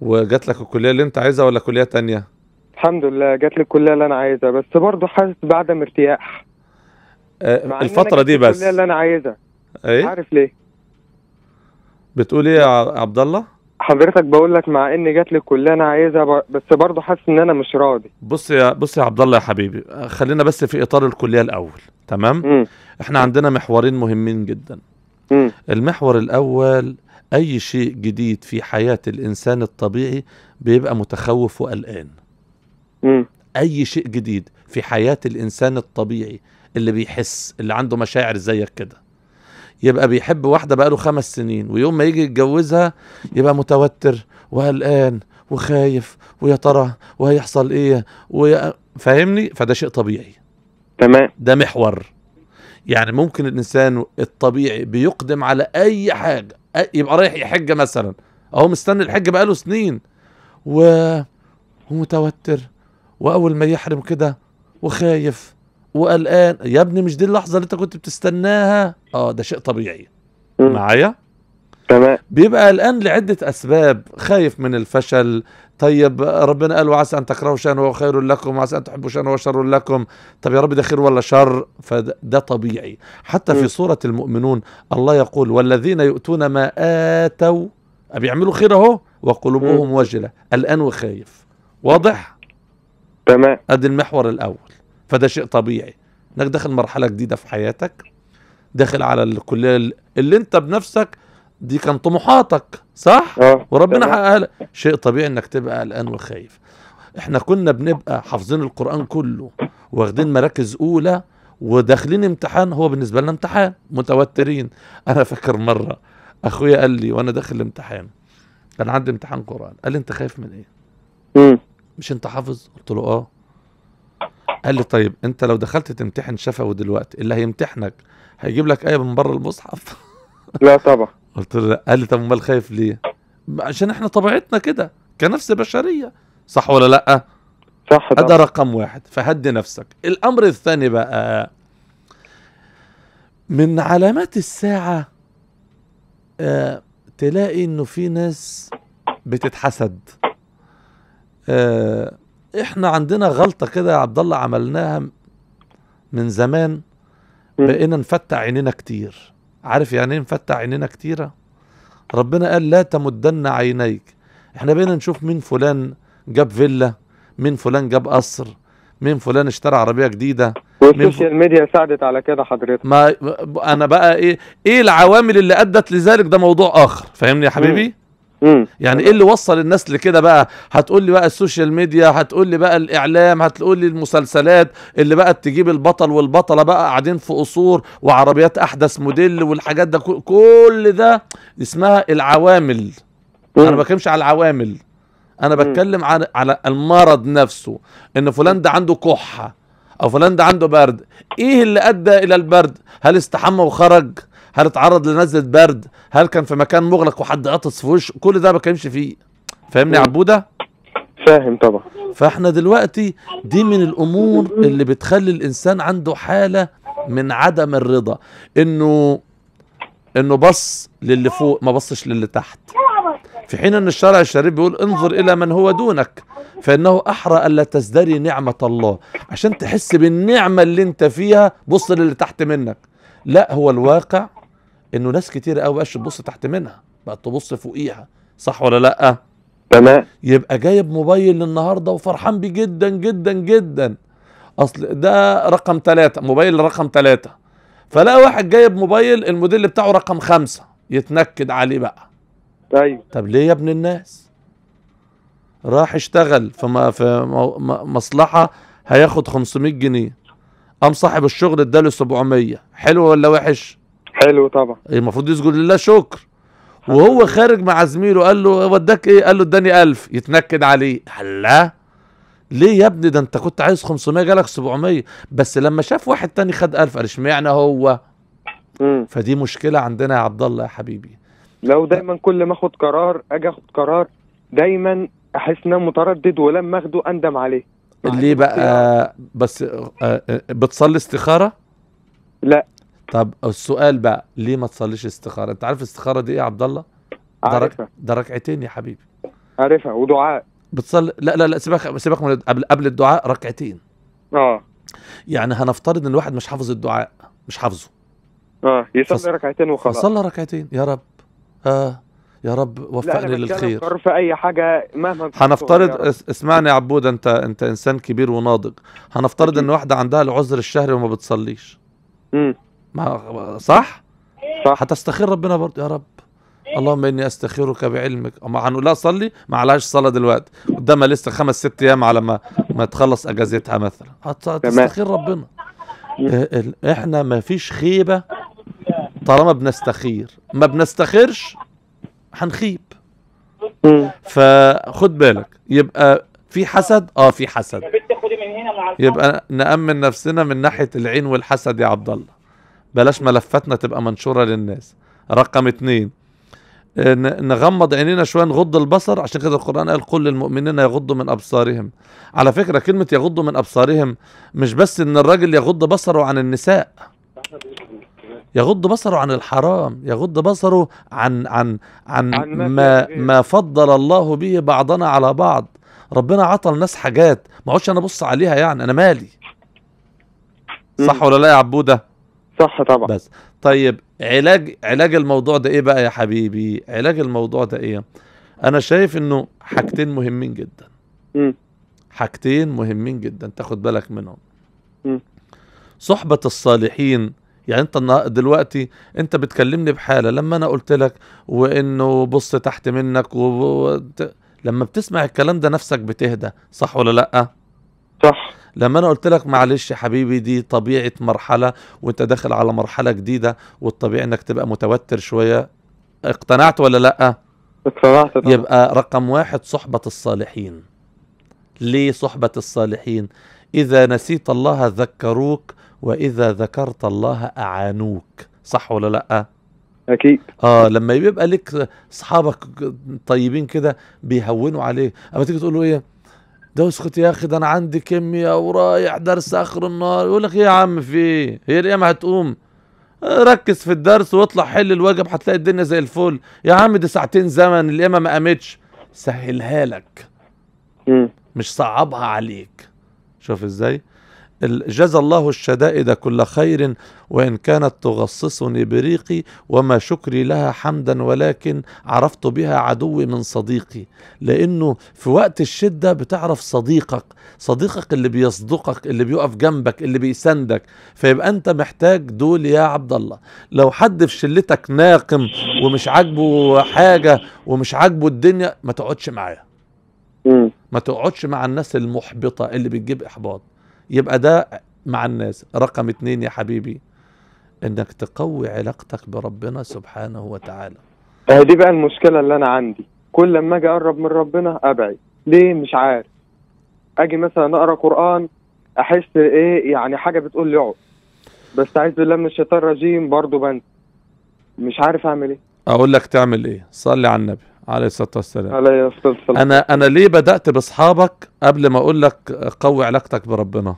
وجات لك الكليه اللي انت عايزها ولا كليه تانية الحمد لله جات لي الكليه اللي انا عايزها بس برضه حاسس بعدم ارتياح أه الفتره دي بس الكليه اللي انا عايزها ايه عارف ليه بتقول ايه يا عبد الله حضرتك بقول لك مع اني جات لي الكليه انا عايزها بس برضه حاسس ان انا مش راضي بص يا بص يا عبد الله يا حبيبي خلينا بس في اطار الكليه الاول تمام م. احنا عندنا محورين مهمين جدا م. المحور الاول اي شيء جديد في حياه الانسان الطبيعي بيبقى متخوف وقلقان اي شيء جديد في حياه الانسان الطبيعي اللي بيحس اللي عنده مشاعر زيك كده يبقى بيحب واحده بقاله خمس سنين ويوم ما يجي يتجوزها يبقى متوتر وقلقان وخايف ويا ترى وهيحصل ايه ويا فاهمني فده شيء طبيعي تمام ده محور يعني ممكن الانسان الطبيعي بيقدم على اي حاجه يبقى رايح يحج مثلا اهو مستني الحج بقاله سنين و... ومتوتر واول ما يحرم كده وخايف وقلقان يا ابني مش دي اللحظه اللي انت كنت بتستناها اه ده شيء طبيعي معايا تمام بيبقى قلقان لعده اسباب خايف من الفشل طيب ربنا قال وعسى ان تكرهوا شيئا وهو خير لكم وعسى ان تحبوا شيئا وهو شر لكم طب يا رب ده خير ولا شر فده طبيعي حتى في سوره المؤمنون الله يقول والذين يؤتون ما اتوا بيعملوا خير اهو وقلوبهم وجله الان وخايف واضح تمام ادي المحور الاول فده شيء طبيعي انك داخل مرحله جديده في حياتك داخل على الكليه اللي انت بنفسك دي كان طموحاتك صح أه. وربنا حققها لك شيء طبيعي انك تبقى قلقان وخايف احنا كنا بنبقى حافظين القران كله واخدين مراكز اولى وداخلين امتحان هو بالنسبه لنا امتحان متوترين انا فاكر مره اخويا قال لي وانا داخل الامتحان كان عندي امتحان قران قال لي انت خايف من ايه مش انت حافظ قلت له اه قال لي طيب انت لو دخلت تمتحن شفوي دلوقتي اللي هيمتحنك هيجيب لك ايه من بره المصحف لا طبعا قلت له قال لي طب امال خايف ليه عشان احنا طبيعتنا كده كنفس بشريه صح ولا لا صح ده رقم واحد فهدي نفسك الامر الثاني بقى من علامات الساعه آه تلاقي انه في ناس بتتحسد آه احنا عندنا غلطه كده يا عبد الله عملناها من زمان بقينا نفتح عينينا كتير عارف يعني ايه نفتح عينينا كتيره ربنا قال لا تمدن عينيك احنا بقينا نشوف مين فلان جاب فيلا مين فلان جاب قصر مين فلان اشترى عربيه جديده والسوشيال ف... ميديا ساعدت على كده حضرتك ما انا بقى ايه ايه العوامل اللي ادت لذلك ده موضوع اخر فاهمني يا حبيبي مم. يعني ايه اللي وصل الناس لكده بقى هتقول لي بقى السوشيال ميديا هتقول لي بقى الاعلام هتقول لي المسلسلات اللي بقى تجيب البطل والبطله بقى قاعدين في قصور وعربيات احدث موديل والحاجات ده كل ده اسمها العوامل انا ما بتكلمش على العوامل انا بتكلم على على المرض نفسه ان فلان ده عنده كحه او فلان ده عنده برد ايه اللي ادى الى البرد هل استحمى وخرج هل اتعرض لنزله برد هل كان في مكان مغلق وحد عطس في وشه كل ده ما كانش فيه فاهمني يا عبوده فاهم طبعا فاحنا دلوقتي دي من الامور اللي بتخلي الانسان عنده حاله من عدم الرضا انه انه بص للي فوق ما بصش للي تحت في حين ان الشرع الشريف بيقول انظر الى من هو دونك فانه احرى الا تزدري نعمه الله عشان تحس بالنعمه اللي انت فيها بص للي تحت منك لا هو الواقع انه ناس كتير قوي بقاش تبص تحت منها بقت تبص فوقيها صح ولا لا تمام يبقى جايب موبايل النهارده وفرحان بيه جدا جدا جدا اصل ده رقم ثلاثة موبايل رقم ثلاثة فلا واحد جايب موبايل الموديل بتاعه رقم خمسة يتنكد عليه بقى طيب طب ليه يا ابن الناس راح اشتغل في في مصلحة هياخد 500 جنيه قام صاحب الشغل اداله 700 حلو ولا وحش حلو طبعا المفروض يسجد لله شكر وهو خارج مع زميله قال له وداك ايه قال له اداني 1000 يتنكد عليه الله ليه يا ابني ده انت كنت عايز 500 جالك 700 بس لما شاف واحد تاني خد 1000 قال اشمعنى هو مم. فدي مشكله عندنا يا عبد الله يا حبيبي لو دايما كل ما اخد قرار اجي اخد قرار دايما احس ان انا متردد ولما اخده اندم عليه ليه يعني بقى بس آه، آه، بتصلي استخاره لا طب السؤال بقى ليه ما تصليش استخاره انت عارف الاستخاره دي ايه يا عبد الله عارفها ده ركعتين يا حبيبي عارفها ودعاء بتصلي لا لا لا سيبك سيبك من قبل قبل الدعاء ركعتين اه يعني هنفترض ان الواحد مش حافظ الدعاء مش حافظه اه يصلي فص... ركعتين وخلاص صلى ركعتين يا رب اه يا رب وفقني للخير لا في اي حاجه مهما هنفترض يا اسمعني يا عبود انت انت انسان كبير وناضج هنفترض ان واحده عندها العذر الشهري وما بتصليش امم ما صح؟ صح هتستخير ربنا برضه يا رب اللهم اني استخيرك بعلمك اما هنقول لها صلي ما عليهاش صلاه دلوقتي قدامها لسه خمس ست ايام على ما ما تخلص اجازتها مثلا هتستخير ربنا إيه، احنا ما فيش خيبه طالما بنستخير ما بنستخيرش هنخيب فخد بالك يبقى في حسد اه في حسد يبقى نامن نفسنا من ناحيه العين والحسد يا عبد الله بلاش ملفاتنا تبقى منشوره للناس رقم اتنين نغمض عينينا شويه نغض البصر عشان كده القران قال قل للمؤمنين يغضوا من ابصارهم على فكره كلمه يغضوا من ابصارهم مش بس ان الراجل يغض بصره عن النساء يغض بصره عن الحرام يغض بصره عن عن عن, ما ما فضل الله به بعضنا على بعض ربنا عطى الناس حاجات ما اقعدش انا ابص عليها يعني انا مالي صح ولا لا يا عبوده صح طبعا بس طيب علاج علاج الموضوع ده ايه بقى يا حبيبي علاج الموضوع ده ايه انا شايف انه حاجتين مهمين جدا م. حاجتين مهمين جدا تاخد بالك منهم م. صحبة الصالحين يعني انت دلوقتي انت بتكلمني بحالة لما انا قلت لك وانه بص تحت منك و... لما بتسمع الكلام ده نفسك بتهدى صح ولا لأ صح لما انا قلت لك معلش يا حبيبي دي طبيعه مرحله وانت داخل على مرحله جديده والطبيعي انك تبقى متوتر شويه اقتنعت ولا لا اقتنعت طبعا. يبقى رقم واحد صحبه الصالحين ليه صحبه الصالحين اذا نسيت الله ذكروك واذا ذكرت الله اعانوك صح ولا لا اكيد اه لما بيبقى لك اصحابك طيبين كده بيهونوا عليك اما تيجي تقول له ايه ده اسكت يا اخي ده انا عندي كيمياء ورايح درس اخر النهار يقول لك ايه يا عم في ايه هي القيامه هتقوم ركز في الدرس واطلع حل الواجب هتلاقي الدنيا زي الفل يا عم دي ساعتين زمن القيامه ما قامتش سهلها لك مش صعبها عليك شوف ازاي جزى الله الشدائد كل خير وإن كانت تغصصني بريقي وما شكري لها حمدا ولكن عرفت بها عدوي من صديقي لأنه في وقت الشدة بتعرف صديقك صديقك اللي بيصدقك اللي بيقف جنبك اللي بيسندك فيبقى أنت محتاج دول يا عبد الله لو حد في شلتك ناقم ومش عاجبه حاجة ومش عاجبه الدنيا ما تقعدش معاه ما تقعدش مع الناس المحبطة اللي بتجيب إحباط يبقى ده مع الناس رقم اتنين يا حبيبي انك تقوي علاقتك بربنا سبحانه وتعالى آه، دي بقى المشكله اللي انا عندي كل لما اجي اقرب من ربنا ابعد ليه مش عارف اجي مثلا اقرا قران احس ايه يعني حاجه بتقول لي اقعد بس عايز بالله من الشيطان الرجيم برضه بنسى مش عارف اعمل ايه اقول لك تعمل ايه صلي على النبي عليه الصلاه والسلام عليه الصلاه والسلام انا انا ليه بدات باصحابك قبل ما اقول لك قوي علاقتك بربنا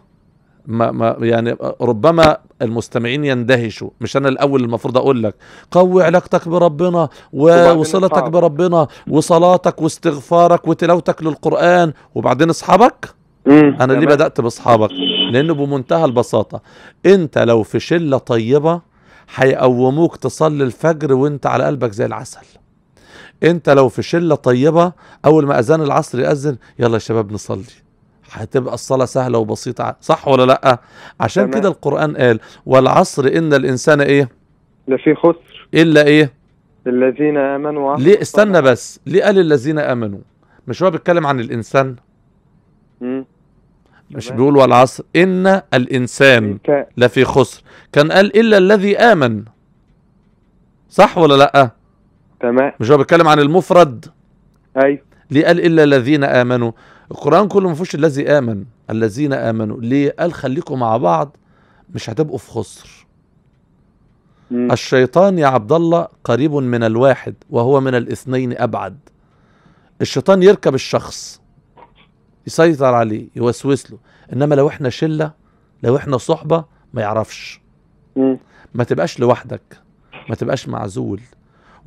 ما ما يعني ربما المستمعين يندهشوا مش انا الاول المفروض اقول لك قوي علاقتك بربنا ووصلتك بربنا وصلاتك واستغفارك وتلاوتك للقران وبعدين اصحابك انا ليه بدات باصحابك لانه بمنتهى البساطه انت لو في شله طيبه هيقوموك تصلي الفجر وانت على قلبك زي العسل انت لو في شله طيبه اول ما اذان العصر ياذن يلا يا شباب نصلي هتبقى الصلاة سهلة وبسيطة صح ولا لأ عشان كده القرآن قال والعصر إن الإنسان إيه لفي خسر إلا إيه الذين آمنوا ليه استنى بس ليه قال الذين آمنوا مش هو بيتكلم عن الإنسان مم. مش بيقول والعصر إن الإنسان لفي خسر كان قال إلا الذي آمن صح ولا لأ تمام مش هو بيتكلم عن المفرد ايوه ليه قال الا الذين امنوا القران كله ما فيهوش الذي امن الذين امنوا ليه قال خليكم مع بعض مش هتبقوا في خسر مم. الشيطان يا عبد الله قريب من الواحد وهو من الاثنين ابعد الشيطان يركب الشخص يسيطر عليه يوسوس له انما لو احنا شله لو احنا صحبه ما يعرفش مم. ما تبقاش لوحدك ما تبقاش معزول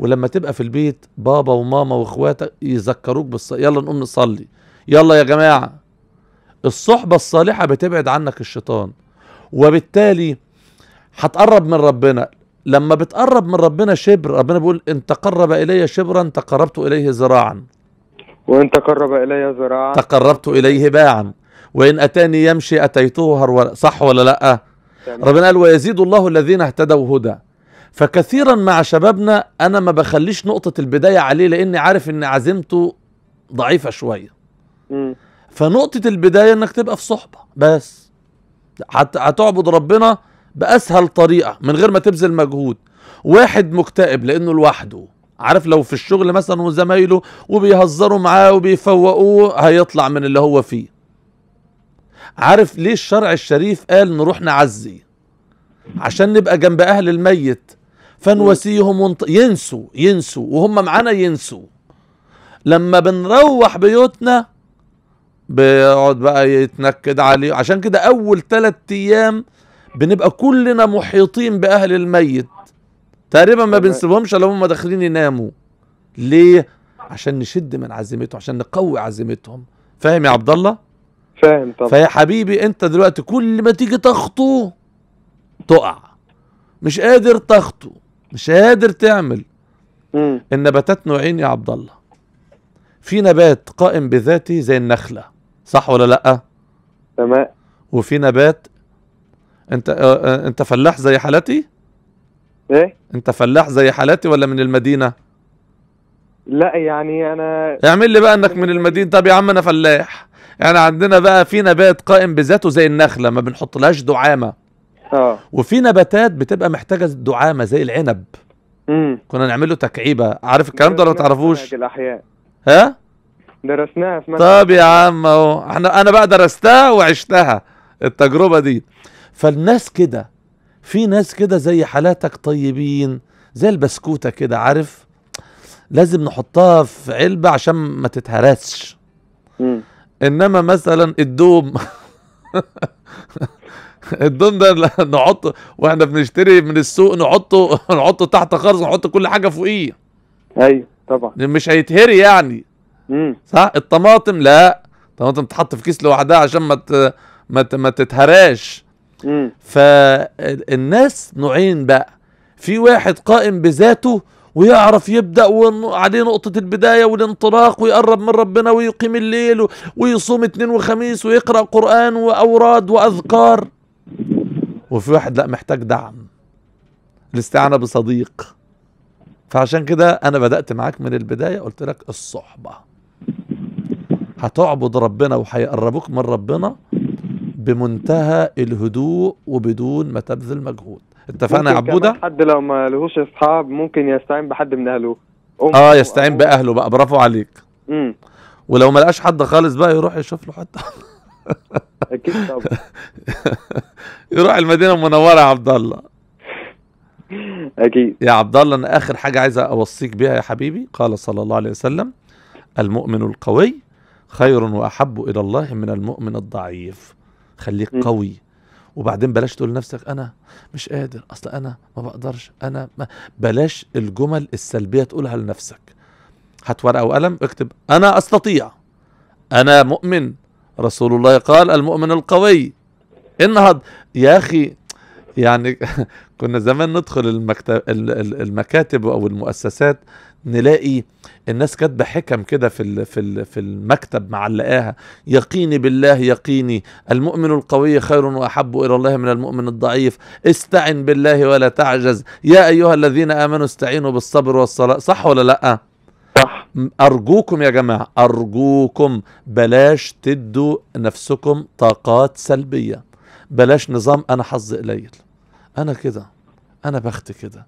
ولما تبقى في البيت بابا وماما واخواتك يذكروك بالص... يلا نقوم نصلي يلا يا جماعه الصحبه الصالحه بتبعد عنك الشيطان وبالتالي هتقرب من ربنا لما بتقرب من ربنا شبر ربنا بيقول ان تقرب الي شبرا تقربت اليه ذراعا وان تقرب الي ذراعا تقربت اليه باعا وان اتاني يمشي اتيته هرولة صح ولا لا تمام. ربنا قال ويزيد الله الذين اهتدوا هدى فكثيرا مع شبابنا انا ما بخليش نقطه البدايه عليه لاني عارف ان عزيمته ضعيفه شويه فنقطه البدايه انك تبقى في صحبه بس حتى هتعبد ربنا باسهل طريقه من غير ما تبذل مجهود واحد مكتئب لانه لوحده عارف لو في الشغل مثلا وزمايله وبيهزروا معاه وبيفوقوه هيطلع من اللي هو فيه عارف ليه الشرع الشريف قال نروح نعزي عشان نبقى جنب اهل الميت فنواسيهم ونط... ينسوا ينسوا وهم معانا ينسوا لما بنروح بيوتنا بيقعد بقى يتنكد عليه عشان كده اول ثلاث ايام بنبقى كلنا محيطين باهل الميت تقريبا ما بنسيبهمش الا هم داخلين يناموا ليه عشان نشد من عزيمتهم عشان نقوي عزيمتهم فاهم يا عبد الله فاهم طبعا فيا حبيبي انت دلوقتي كل ما تيجي تخطو تقع مش قادر تخطو مش قادر تعمل مم. النباتات نوعين يا عبد الله في نبات قائم بذاته زي النخله صح ولا لا تمام وفي نبات انت اه, آه، انت فلاح زي حالتي ايه انت فلاح زي حالتي ولا من المدينه لا يعني انا اعمل لي بقى انك من المدينه طب يا عم انا فلاح يعني عندنا بقى في نبات قائم بذاته زي النخله ما بنحطلهاش دعامه اه وفي نباتات بتبقى محتاجه دعامه زي العنب امم كنا نعمل له تكعيبه عارف الكلام ده ولا ما تعرفوش الاحياء ها درسناها في طب يا عم اهو احنا انا بقى درستها وعشتها التجربه دي فالناس كده في ناس كده زي حالاتك طيبين زي البسكوته كده عارف لازم نحطها في علبه عشان ما تتهرسش انما مثلا الدوم الدون ده نحطه واحنا بنشتري من السوق نحطه نحطه تحت خالص نحط كل حاجه فوقيه ايوه طبعا مش هيتهري يعني امم صح الطماطم لا الطماطم تحط في كيس لوحدها عشان ما ت... ما ت... ما تتهراش امم فالناس نوعين بقى في واحد قائم بذاته ويعرف يبدا وعليه نقطه البدايه والانطلاق ويقرب من ربنا ويقيم الليل ويصوم اثنين وخميس ويقرا قران واوراد واذكار وفي واحد لا محتاج دعم الاستعانه بصديق فعشان كده انا بدات معاك من البدايه قلت لك الصحبه هتعبد ربنا وهيقربوك من ربنا بمنتهى الهدوء وبدون ما تبذل مجهود اتفقنا يا عبوده حد لو ما لهوش اصحاب ممكن يستعين بحد من اهله اه يستعين باهله بقى برافو عليك امم ولو ما لقاش حد خالص بقى يروح يشوف له حد اكيد طبعا يروح المدينه المنوره يا عبد الله اكيد يا عبد الله انا اخر حاجه عايز اوصيك بيها يا حبيبي قال صلى الله عليه وسلم المؤمن القوي خير واحب الى الله من المؤمن الضعيف خليك م. قوي وبعدين بلاش تقول لنفسك انا مش قادر اصل انا ما بقدرش انا ما بلاش الجمل السلبيه تقولها لنفسك هات ورقه وقلم اكتب انا استطيع انا مؤمن رسول الله قال المؤمن القوي انهض يا أخي يعني كنا زمان ندخل المكتب المكاتب او المؤسسات نلاقي الناس كاتبه حكم كده في في في المكتب معلقاها يقيني بالله يقيني المؤمن القوي خير واحب الى الله من المؤمن الضعيف استعن بالله ولا تعجز يا ايها الذين امنوا استعينوا بالصبر والصلاه صح ولا لا؟ صح ارجوكم يا جماعه ارجوكم بلاش تدوا نفسكم طاقات سلبيه بلاش نظام انا حظي قليل انا كده انا بخت كده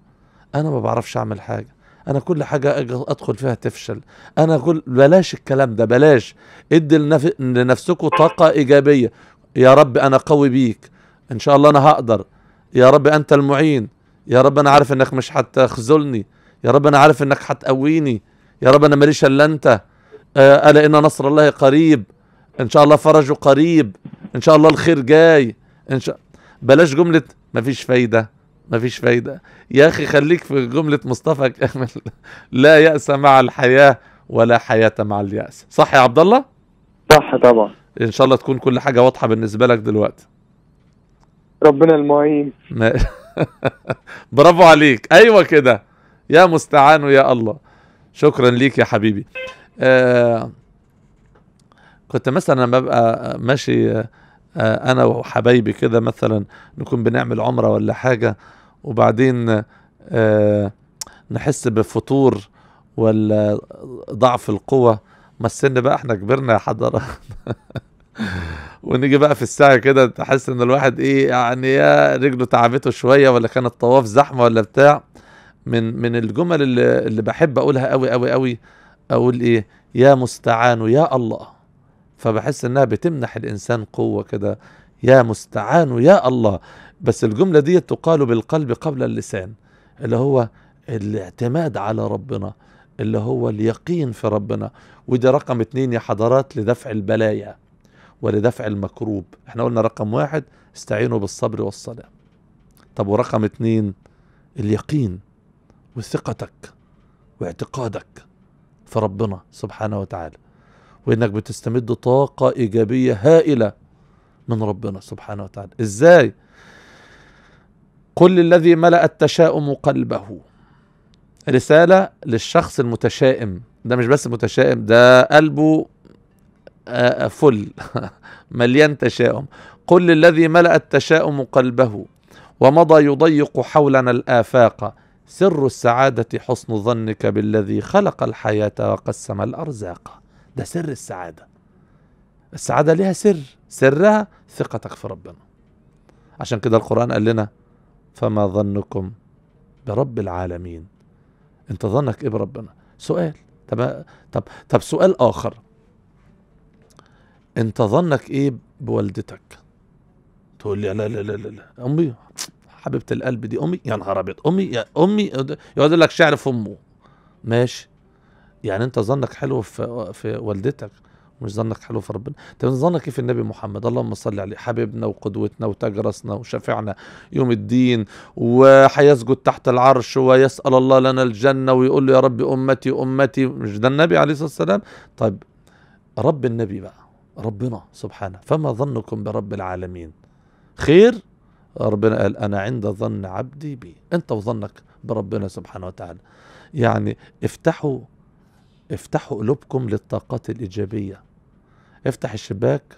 انا ما بعرفش اعمل حاجه انا كل حاجه ادخل فيها تفشل انا كل بلاش الكلام ده بلاش ادي لنف... لنفسكم طاقه ايجابيه يا رب انا قوي بيك ان شاء الله انا هقدر يا رب انت المعين يا رب انا عارف انك مش هتخذلني يا رب انا عارف انك هتقويني يا رب انا ماليش الا انت آه، الا ان نصر الله قريب ان شاء الله فرجه قريب ان شاء الله الخير جاي ان شاء بلاش جمله مفيش فايده مفيش فايده يا اخي خليك في جمله مصطفى كامل لا ياس مع الحياه ولا حياه مع الياس صح يا عبد الله صح طبعا ان شاء الله تكون كل حاجه واضحه بالنسبه لك دلوقتي ربنا المعين برافو عليك ايوه كده يا مستعان ويا الله شكرا ليك يا حبيبي آه كنت مثلا لما ببقى ماشي آه انا وحبايبي كده مثلا نكون بنعمل عمره ولا حاجه وبعدين آه نحس بفتور ولا ضعف القوة ما السن بقى احنا كبرنا يا حضرة ونيجي بقى في الساعة كده تحس ان الواحد ايه يعني يا رجله تعبته شوية ولا كان الطواف زحمة ولا بتاع من من الجمل اللي, اللي بحب اقولها قوي قوي قوي اقول ايه يا مستعان يا الله فبحس انها بتمنح الانسان قوه كده يا مستعان يا الله بس الجمله دي تقال بالقلب قبل اللسان اللي هو الاعتماد على ربنا اللي هو اليقين في ربنا وده رقم اتنين يا حضرات لدفع البلايا ولدفع المكروب احنا قلنا رقم واحد استعينوا بالصبر والصلاة طب ورقم اتنين اليقين وثقتك واعتقادك في ربنا سبحانه وتعالى وانك بتستمد طاقة ايجابية هائلة من ربنا سبحانه وتعالى ازاي قل للذي ملأ التشاؤم قلبه رسالة للشخص المتشائم ده مش بس متشائم ده قلبه آه، آه، فل مليان تشاؤم قل للذي ملأ التشاؤم قلبه ومضى يضيق حولنا الآفاق سر السعادة حسن ظنك بالذي خلق الحياة وقسم الأرزاق ده سر السعادة السعادة لها سر سرها ثقتك في ربنا عشان كده القرآن قال لنا فما ظنكم برب العالمين انت ظنك ايه بربنا سؤال طب طب طب سؤال اخر انت ظنك ايه بوالدتك تقول لي لا لا لا لا امي حبيبه القلب دي امي يا نهار ابيض امي يا امي يقعد لك شعر في امه ماشي يعني انت ظنك حلو في في والدتك مش ظنك حلو في ربنا طب ظنك إيه في النبي محمد اللهم صل عليه حبيبنا وقدوتنا وتاج راسنا يوم الدين وهيسجد تحت العرش ويسال الله لنا الجنه ويقول له يا رب امتي امتي مش ده النبي عليه الصلاه والسلام طيب رب النبي بقى ربنا سبحانه فما ظنكم برب العالمين خير ربنا قال أنا عند ظن عبدي بي أنت وظنك بربنا سبحانه وتعالى يعني افتحوا افتحوا قلوبكم للطاقات الإيجابية افتح الشباك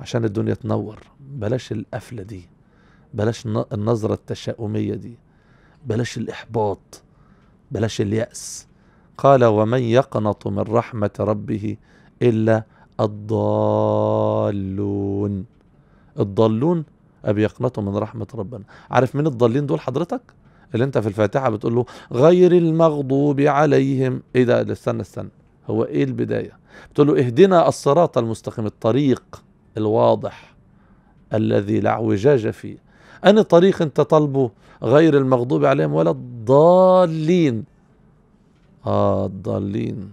عشان الدنيا تنور بلاش القفلة دي بلاش النظرة التشاؤمية دي بلاش الإحباط بلاش اليأس قال ومن يقنط من رحمة ربه إلا الضالون الضالون أبي يقنطوا من رحمة ربنا عارف مين الضالين دول حضرتك اللي انت في الفاتحة بتقول له غير المغضوب عليهم ايه ده استنى استنى هو ايه البداية بتقول له اهدنا الصراط المستقيم الطريق الواضح الذي لا اعوجاج فيه أنا طريق انت طالبه غير المغضوب عليهم ولا الضالين اه الضالين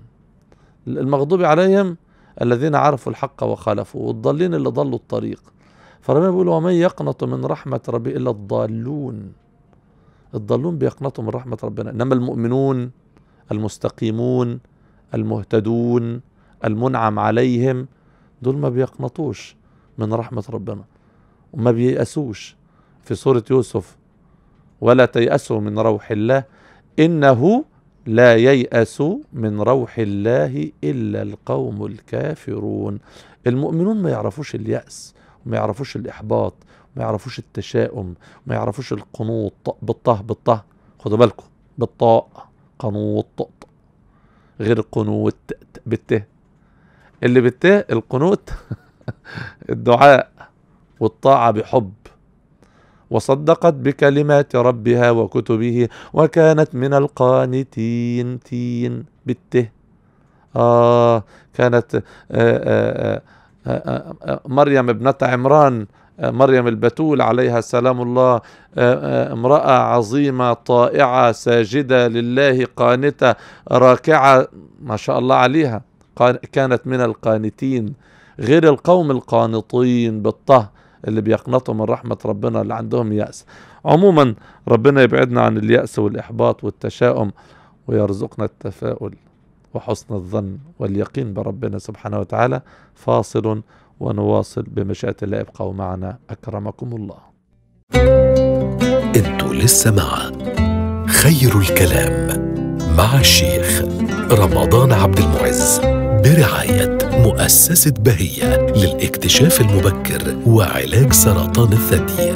المغضوب عليهم الذين عرفوا الحق وخالفوا والضالين اللي ضلوا الطريق فربنا بيقول ومن يقنط من رحمة ربي إلا الضالون الضالون بيقنطوا من رحمة ربنا إنما المؤمنون المستقيمون المهتدون المنعم عليهم دول ما بيقنطوش من رحمة ربنا وما بيأسوش في سورة يوسف ولا تيأسوا من روح الله إنه لا ييأس من روح الله إلا القوم الكافرون المؤمنون ما يعرفوش اليأس ما يعرفوش الإحباط ما يعرفوش التشاؤم ما يعرفوش القنوط بالطه بالطه خدوا بالكم بالطاء قنوط غير قنوت بالت اللي بالتاء القنوت الدعاء والطاعة بحب وصدقت بكلمات ربها وكتبه وكانت من القانتين تين بالته آه كانت آه آه آه آه، آه، آه، مريم ابنة عمران مريم البتول عليها سلام الله امرأة عظيمة طائعة ساجدة لله قانتة راكعة ما شاء الله عليها كانت من القانتين غير القوم القانطين بالطه اللي بيقنطوا من رحمة ربنا اللي عندهم يأس عموما ربنا يبعدنا عن اليأس والإحباط والتشاؤم ويرزقنا التفاؤل وحسن الظن واليقين بربنا سبحانه وتعالى فاصل ونواصل بمشيئة الله ابقوا معنا أكرمكم الله انتوا لسه مع خير الكلام مع الشيخ رمضان عبد المعز برعاية مؤسسة بهية للاكتشاف المبكر وعلاج سرطان الثدي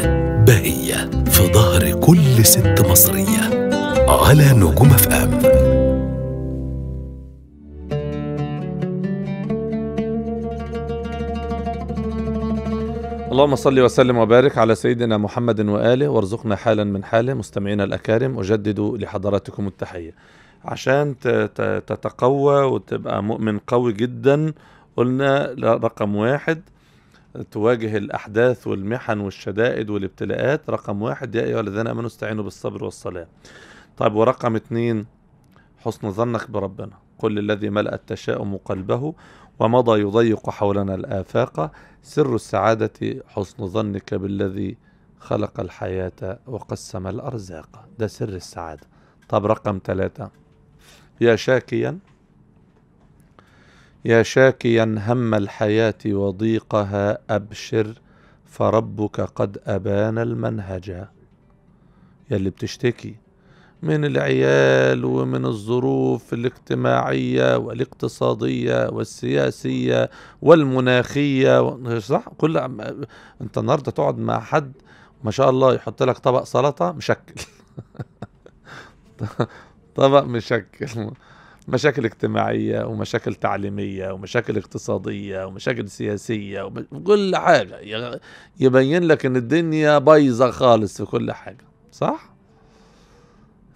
بهية في ظهر كل ست مصرية على نجوم اف ام اللهم صل وسلم وبارك على سيدنا محمد وآله وارزقنا حالا من حاله مستمعينا الأكارم أجدد لحضراتكم التحية عشان تتقوى وتبقى مؤمن قوي جدا قلنا رقم واحد تواجه الأحداث والمحن والشدائد والابتلاءات رقم واحد يا أيها الذين آمنوا استعينوا بالصبر والصلاة طيب ورقم اثنين حسن ظنك بربنا قل الذي ملأ التشاؤم قلبه ومضى يضيق حولنا الآفاق سر السعادة حسن ظنك بالذي خلق الحياة وقسم الأرزاق ده سر السعادة طب رقم ثلاثة يا شاكيا يا شاكيا هم الحياة وضيقها أبشر فربك قد أبان المنهجا يا اللي بتشتكي من العيال ومن الظروف الاجتماعية والاقتصادية والسياسية والمناخية صح كل انت النهارده تقعد مع حد ما شاء الله يحط لك طبق سلطة مشكل طبق مشكل مشاكل اجتماعية ومشاكل تعليمية ومشاكل اقتصادية ومشاكل سياسية وكل حاجة يبين لك ان الدنيا بايظة خالص في كل حاجة صح؟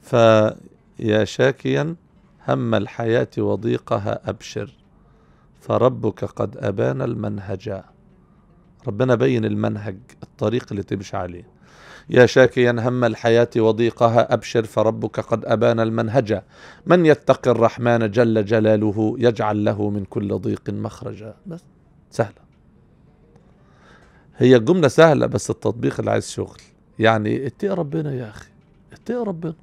فيا شاكيا هم الحياة وضيقها أبشر فربك قد أبان المنهجا ربنا بين المنهج الطريق اللي تمشي عليه يا شاكيا هم الحياة وضيقها أبشر فربك قد أبان المنهجا من يتقي الرحمن جل جلاله يجعل له من كل ضيق مخرجا بس سهلة هي الجملة سهلة بس التطبيق اللي عايز شغل يعني اتقي ربنا يا أخي اتقي ربنا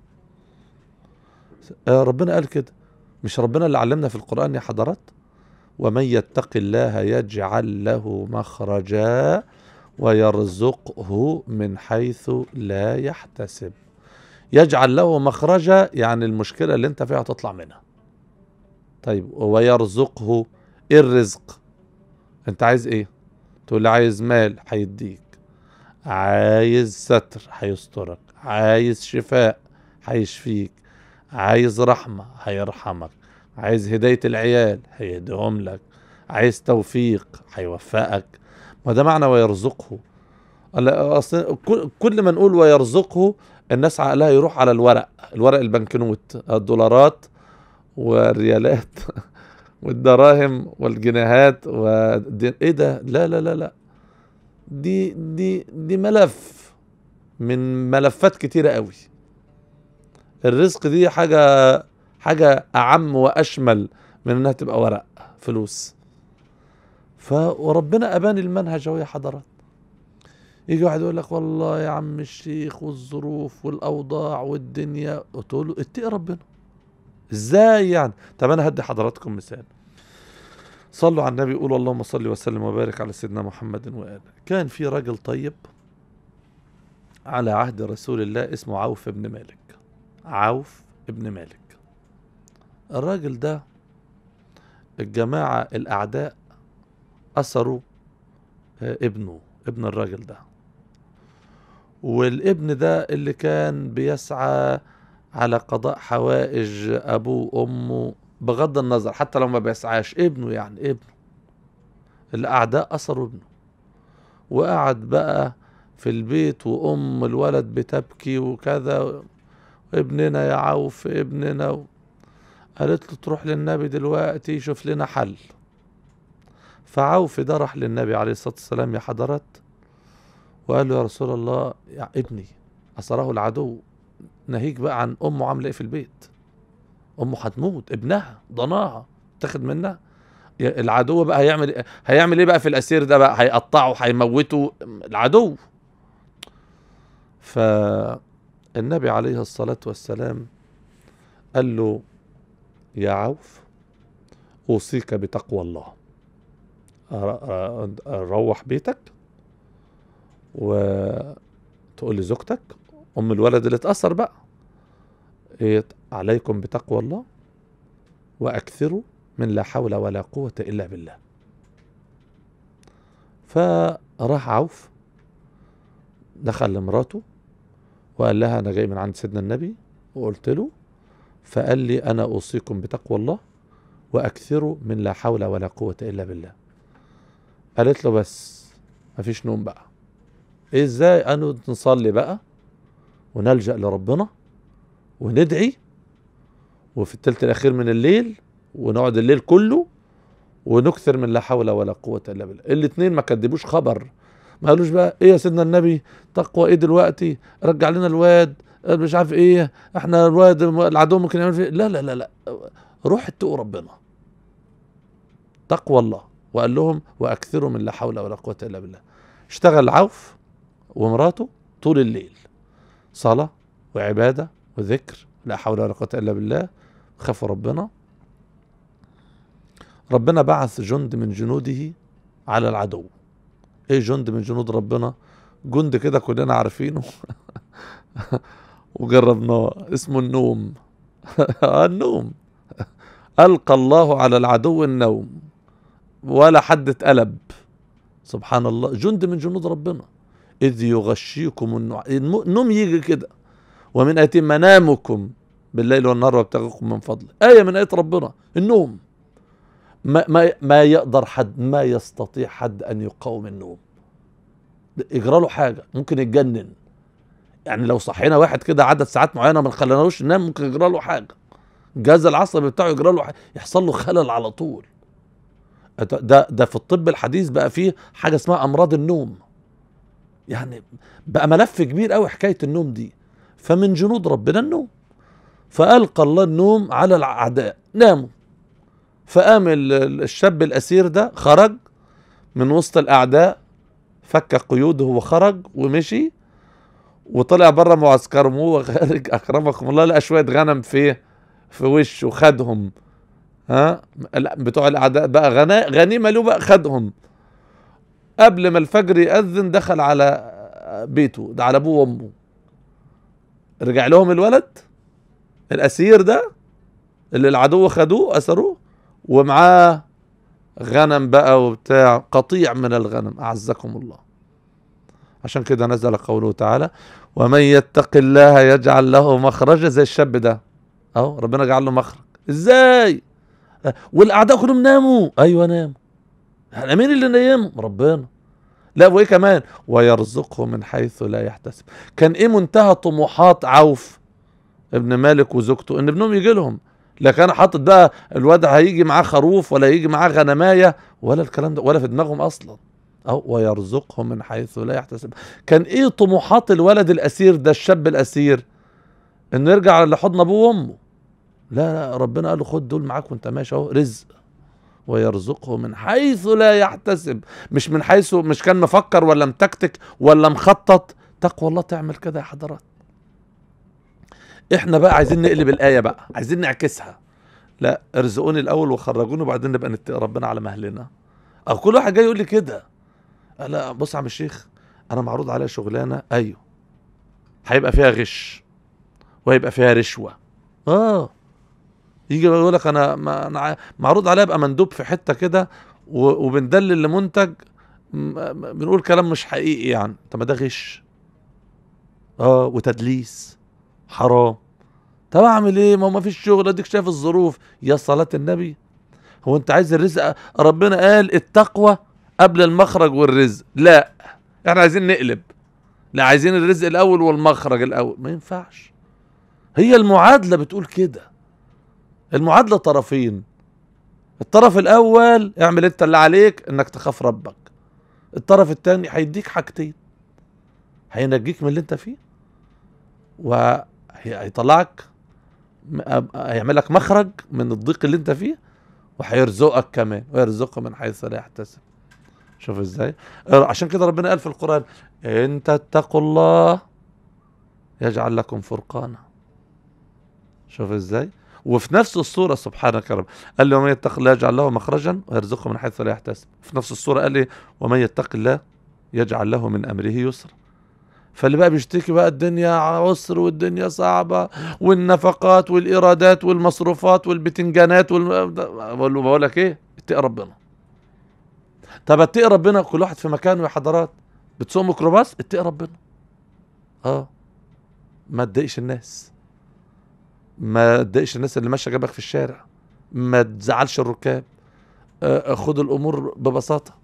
آه ربنا قال كده مش ربنا اللي علمنا في القرآن يا حضرات ومن يتق الله يجعل له مخرجا ويرزقه من حيث لا يحتسب يجعل له مخرجا يعني المشكلة اللي انت فيها تطلع منها طيب ويرزقه ايه الرزق انت عايز ايه تقول لي عايز مال هيديك عايز ستر هيسترك عايز شفاء هيشفيك عايز رحمة هيرحمك عايز هداية العيال هيهديهم لك عايز توفيق هيوفقك ما ده معنى ويرزقه اصل كل ما نقول ويرزقه الناس عقلها يروح على الورق الورق البنكنوت الدولارات والريالات والدراهم والجنيهات والدين ايه ده لا لا لا لا دي دي دي ملف من ملفات كتيره قوي الرزق دي حاجه حاجه اعم واشمل من انها تبقى ورق فلوس فربنا ابان المنهج اهو يا حضرات يجي واحد يقول لك والله يا عم الشيخ والظروف والاوضاع والدنيا قلت له اتقي ربنا ازاي يعني طب انا هدي حضراتكم مثال صلوا على النبي قولوا اللهم صل وسلم وبارك على سيدنا محمد واله كان في راجل طيب على عهد رسول الله اسمه عوف بن مالك عوف ابن مالك الراجل ده الجماعة الأعداء أسروا آه، ابنه ابن الراجل ده والابن ده اللي كان بيسعى على قضاء حوائج أبوه وأمه بغض النظر حتى لو ما بيسعاش ابنه يعني ابنه الأعداء أسروا ابنه وقعد بقى في البيت وأم الولد بتبكي وكذا ابننا يا عوف ابننا و... قالت له تروح للنبي دلوقتي يشوف لنا حل فعوف ده راح للنبي عليه الصلاة والسلام يا حضرات وقال له يا رسول الله يا ابني أسره العدو ناهيك بقى عن أمه عاملة إيه في البيت أمه هتموت ابنها ضناها تاخد منها العدو بقى هيعمل إيه؟ هيعمل ايه بقى في الاسير ده بقى هيقطعه هيموته العدو ف النبي عليه الصلاة والسلام قال له يا عوف أوصيك بتقوى الله روح بيتك وتقول لزوجتك أم الولد اللي اتأثر بقى إيه عليكم بتقوى الله وأكثروا من لا حول ولا قوة إلا بالله فراح عوف دخل لمراته وقال لها أنا جاي من عند سيدنا النبي وقلت له فقال لي أنا أوصيكم بتقوى الله وأكثروا من لا حول ولا قوة إلا بالله قالت له بس مفيش نوم بقى إزاي أنا نصلي بقى ونلجأ لربنا وندعي وفي الثلث الأخير من الليل ونقعد الليل كله ونكثر من لا حول ولا قوة إلا بالله الاتنين ما كدبوش خبر ما قالوش بقى ايه يا سيدنا النبي تقوى ايه دلوقتي رجع لنا الواد مش عارف ايه احنا الواد العدو ممكن يعمل فيه إيه؟ لا لا لا لا روح اتقوا ربنا تقوى الله وقال لهم واكثروا من لا حول ولا قوه الا بالله اشتغل عوف ومراته طول الليل صلاه وعباده وذكر لا حول ولا قوه الا بالله خافوا ربنا ربنا بعث جند من جنوده على العدو ايه جند من جنود ربنا جند كده كلنا عارفينه وجربناه اسمه النوم النوم ألقى الله على العدو النوم ولا حد اتقلب سبحان الله جند من جنود ربنا إذ يغشيكم النوم النوم يجي كده ومن اتي منامكم بالليل والنهار وابتغيكم من فضله آية من آيات ربنا النوم ما, ما, ما يقدر حد ما يستطيع حد أن يقاوم النوم اجرى له حاجة ممكن يتجنن يعني لو صحينا واحد كده عدد ساعات معينة ما خليناهوش ينام ممكن يجرى له حاجة الجهاز العصبي بتاعه يجرى له حاجة يحصل له خلل على طول ده ده في الطب الحديث بقى فيه حاجة اسمها أمراض النوم يعني بقى ملف كبير قوي حكاية النوم دي فمن جنود ربنا النوم فألقى الله النوم على الأعداء ناموا فقام الشاب الأسير ده خرج من وسط الأعداء فك قيوده وخرج ومشي وطلع بره معسكر مو خارج أكرمكم الله لقى شوية غنم في في وشه وخدهم ها بتوع الأعداء بقى غنا غنيمة له بقى خدهم قبل ما الفجر يأذن دخل على بيته ده على أبوه وأمه رجع لهم الولد الأسير ده اللي العدو خدوه أسروه ومعاه غنم بقى وبتاع قطيع من الغنم أعزكم الله عشان كده نزل قوله تعالى ومن يتق الله يجعل له مخرجا زي الشاب ده اهو ربنا جعل له مخرج ازاي والاعداء كلهم ناموا ايوه ناموا احنا يعني مين اللي نايم ربنا لا وايه كمان ويرزقه من حيث لا يحتسب كان ايه منتهى طموحات عوف ابن مالك وزوجته ان ابنهم يجي لهم لكان حاطط بقى الواد هيجي معاه خروف ولا هيجي معاه غنمايه ولا الكلام ده ولا في دماغهم اصلا أو ويرزقهم من حيث لا يحتسب كان ايه طموحات الولد الاسير ده الشاب الاسير انه يرجع لحضن ابوه وامه لا لا ربنا قال له خد دول معاك وانت ماشي اهو رزق ويرزقه من حيث لا يحتسب مش من حيث مش كان مفكر ولا متكتك ولا مخطط تقوى الله تعمل كده يا حضرات احنا بقى عايزين نقلب الايه بقى عايزين نعكسها لا ارزقوني الاول وخرجوني وبعدين نبقى نتقي ربنا على مهلنا او كل واحد جاي يقول لي كده لا بص يا عم الشيخ انا معروض عليا شغلانه ايوه هيبقى فيها غش وهيبقى فيها رشوه اه يجي يقول لك انا معروض عليا ابقى مندوب في حته كده وبندلل لمنتج بنقول كلام مش حقيقي يعني طب ما ده غش اه وتدليس حرام طب اعمل ايه ما هو ما فيش شغل اديك شايف الظروف يا صلاه النبي هو انت عايز الرزق ربنا قال التقوى قبل المخرج والرزق لا احنا عايزين نقلب لا عايزين الرزق الاول والمخرج الاول ما ينفعش هي المعادله بتقول كده المعادله طرفين الطرف الاول اعمل انت اللي عليك انك تخاف ربك الطرف الثاني هيديك حاجتين هينجيك من اللي انت فيه و هيطلعك هيعمل لك مخرج من الضيق اللي انت فيه وهيرزقك كمان ويرزقك من حيث لا يحتسب شوف ازاي عشان كده ربنا قال في القران ان تتقوا الله يجعل لكم فرقانا شوف ازاي وفي نفس الصوره سبحانك يا رب قال لي ومن يتق الله يجعل له مخرجا ويرزقه من حيث لا يحتسب في نفس الصوره قال لي ومن يتق الله يجعل له من امره يسرا فاللي بقى بيشتكي بقى الدنيا عسر والدنيا صعبة والنفقات والإيرادات والمصروفات والبتنجانات وال... بقول له بقول لك إيه؟ اتقي ربنا. طب اتقي ربنا كل واحد في مكانه يا حضرات بتسوق ميكروباص اتقي ربنا. اه ما تضايقش الناس ما تضايقش الناس اللي ماشيه جنبك في الشارع ما تزعلش الركاب آه، آه، خد الامور ببساطه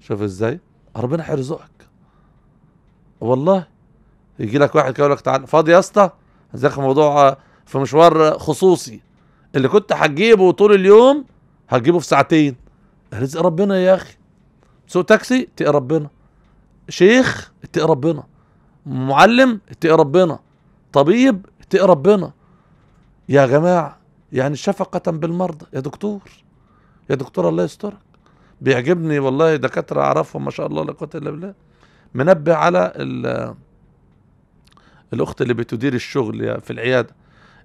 شوف ازاي ربنا هيرزقك والله يجي لك واحد يقول لك تعال فاضي يا اسطى ازيك موضوع في مشوار خصوصي اللي كنت هتجيبه طول اليوم هتجيبه في ساعتين رزق ربنا يا اخي سوق تاكسي اتقي ربنا شيخ اتقي ربنا معلم اتقي ربنا طبيب اتقي ربنا يا جماعه يعني شفقه بالمرضى يا دكتور يا دكتور الله يسترك بيعجبني والله دكاتره اعرفهم ما شاء الله لا قوه الا بالله منبه على الاخت اللي بتدير الشغل في العياده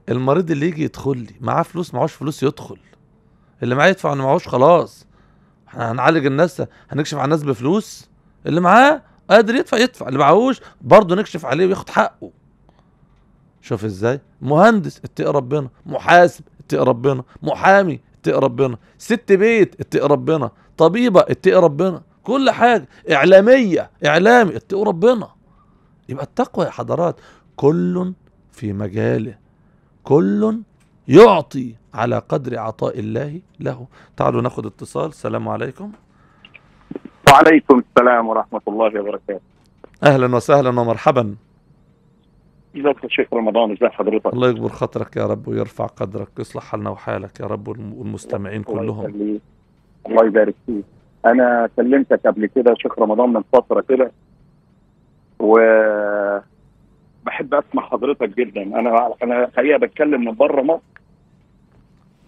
المريض اللي يجي يدخل لي معاه فلوس معهوش فلوس يدخل اللي معاه يدفع اللي معهوش خلاص احنا هنعالج الناس هنكشف على الناس بفلوس اللي معاه قادر يدفع يدفع اللي معهوش برضه نكشف عليه وياخد حقه شوف ازاي مهندس اتقي ربنا محاسب اتقي ربنا محامي اتقي ربنا ست بيت اتقي ربنا طبيبه اتقي ربنا كل حاجة إعلامية إعلامي اتقوا ربنا يبقى التقوى يا حضرات كل في مجاله كل يعطي على قدر عطاء الله له تعالوا ناخد اتصال السلام عليكم وعليكم السلام ورحمة الله وبركاته أهلا وسهلا ومرحبا ازيك يا شيخ رمضان ازي حضرتك الله يكبر خاطرك يا رب ويرفع قدرك يصلح حالنا وحالك يا رب والمستمعين كلهم الله يبارك فيك انا كلمتك قبل كده شيخ رمضان من فتره كده و بحب اسمع حضرتك جدا انا انا الحقيقه بتكلم من بره مصر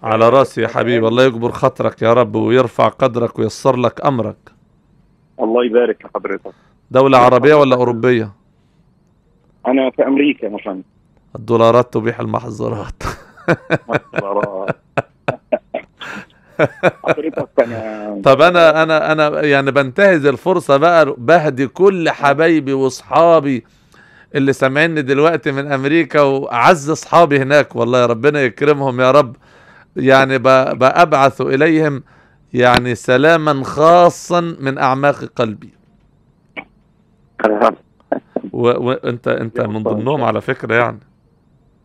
على راسي يا حبيبي الله يكبر خاطرك يا رب ويرفع قدرك وييسر لك امرك الله يبارك لحضرتك دولة عربية ولا أوروبية؟ أنا في أمريكا يا الدولارات تبيح المحظورات حضرتك طب انا انا انا يعني بنتهز الفرصه بقى بهدي كل حبايبي واصحابي اللي سامعيني دلوقتي من امريكا واعز اصحابي هناك والله ربنا يكرمهم يا رب يعني بابعث اليهم يعني سلاما خاصا من اعماق قلبي وانت انت من ضمنهم على فكره يعني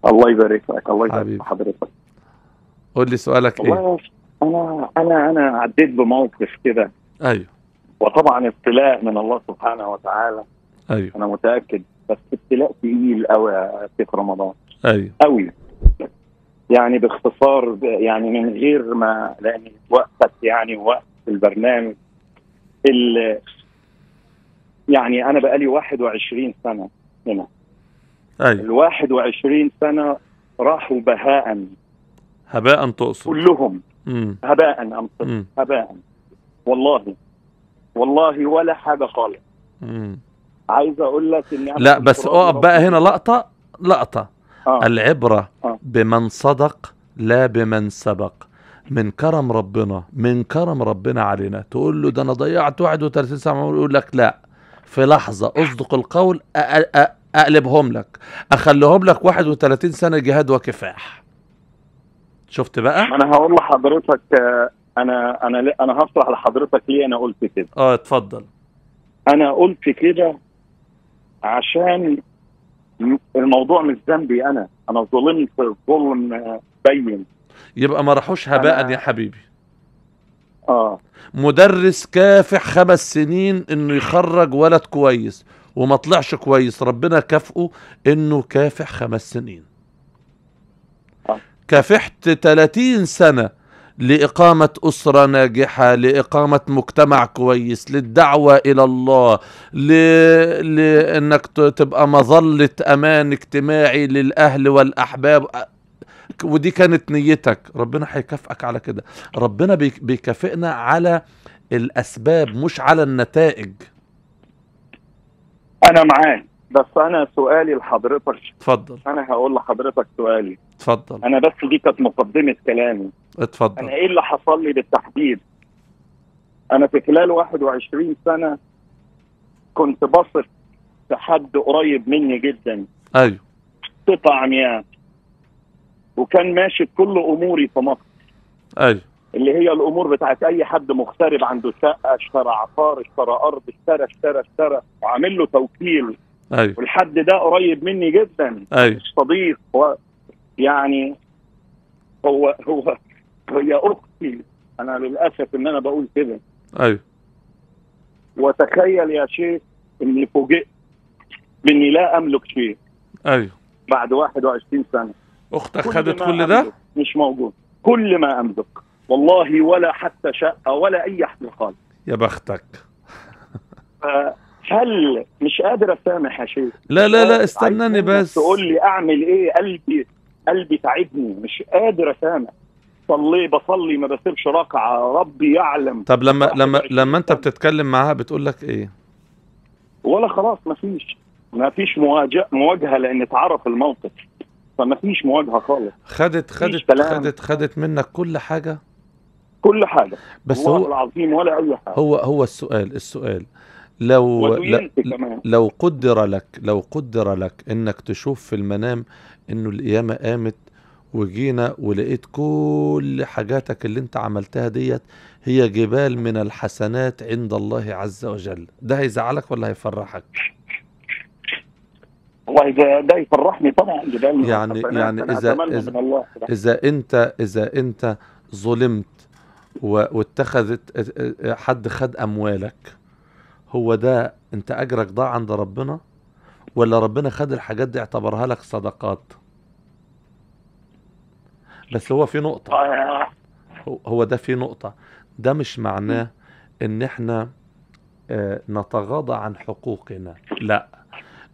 الله يبارك لك الله يبارك حضرتك قول لي سؤالك ايه انا انا انا عديت بموقف كده ايوه وطبعا ابتلاء من الله سبحانه وتعالى ايوه انا متاكد بس ابتلاء تقيل قوي يا رمضان ايوه قوي يعني باختصار يعني من غير ما لان وقتك يعني وقت البرنامج ال يعني انا بقالي 21 سنه هنا ايوه ال 21 سنه راحوا بهاء هباء تقصد كلهم هباء أمطر هباء والله والله ولا حاجة خالص عايز أقول لك إن لا بس أقف بقى هنا لقطة لقطة آه. العبرة آه. بمن صدق لا بمن سبق من كرم ربنا من كرم ربنا علينا تقول له ده انا ضيعت 31 سنه يقول لك لا في لحظه اصدق القول أقلبهم لك اخليهم لك 31 سنه جهاد وكفاح شفت بقى انا هقول لحضرتك انا انا انا هشرح لحضرتك ليه انا قلت كده اه اتفضل انا قلت كده عشان الموضوع مش ذنبي انا انا ظلمت ظلم بين يبقى ما راحوش هباء يا حبيبي اه مدرس كافح خمس سنين انه يخرج ولد كويس وما طلعش كويس ربنا كافئه انه كافح خمس سنين كافحت 30 سنة لإقامة أسرة ناجحة لإقامة مجتمع كويس للدعوة إلى الله ل... لأنك تبقى مظلة أمان اجتماعي للأهل والأحباب ودي كانت نيتك ربنا هيكافئك على كده ربنا بيكافئنا على الأسباب مش على النتائج أنا معاك بس انا سؤالي لحضرتك اتفضل انا هقول لحضرتك سؤالي اتفضل انا بس دي كانت مقدمه كلامي اتفضل انا ايه اللي حصل لي بالتحديد انا في خلال 21 سنه كنت بثق في حد قريب مني جدا ايوه قطع مياه وكان ماشي كل اموري في مصر ايوه اللي هي الامور بتاعت اي حد مغترب عنده شقه اشترى عقار اشترى ارض اشترى اشترى اشترى وعامل له توكيل ايوه والحد ده قريب مني جدا ايوه مش صديق و... يعني هو هو هي اختي انا للاسف ان انا بقول كده ايوه وتخيل يا شيخ اني فوجئت باني لا املك شيء ايوه بعد 21 سنه اختك خدت كل, كل ده؟ مش موجود كل ما املك والله ولا حتى شقه ولا اي حاجه خالص يا بختك هل مش قادر اسامح يا شيخ لا لا لا آه، استناني بس تقول لي اعمل ايه قلبي قلبي تعبني مش قادر اسامح صلي بصلي ما بسيبش ركعه ربي يعلم طب لما لما لما انت بتتكلم معاها بتقول لك ايه ولا خلاص ما فيش ما فيش مواجهه مواجهه لان اتعرف الموقف فما فيش مواجهه خالص خدت خدت خدت خدت منك كل حاجه كل حاجه بس هو العظيم ولا اي حاجه هو هو السؤال السؤال لو لو قدر لك لو قدر لك انك تشوف في المنام انه القيامه قامت وجينا ولقيت كل حاجاتك اللي انت عملتها ديت هي جبال من الحسنات عند الله عز وجل ده هيزعلك ولا هيفرحك والله ده, ده يفرحني طبعا جبال يعني يعني اذا إذا, اذا انت اذا انت ظلمت واتخذت حد خد اموالك هو ده انت اجرك ضاع عند ربنا ولا ربنا خد الحاجات دي اعتبرها لك صدقات بس هو في نقطة آه. هو ده في نقطة ده مش معناه ان احنا آه، نتغاضى عن حقوقنا لا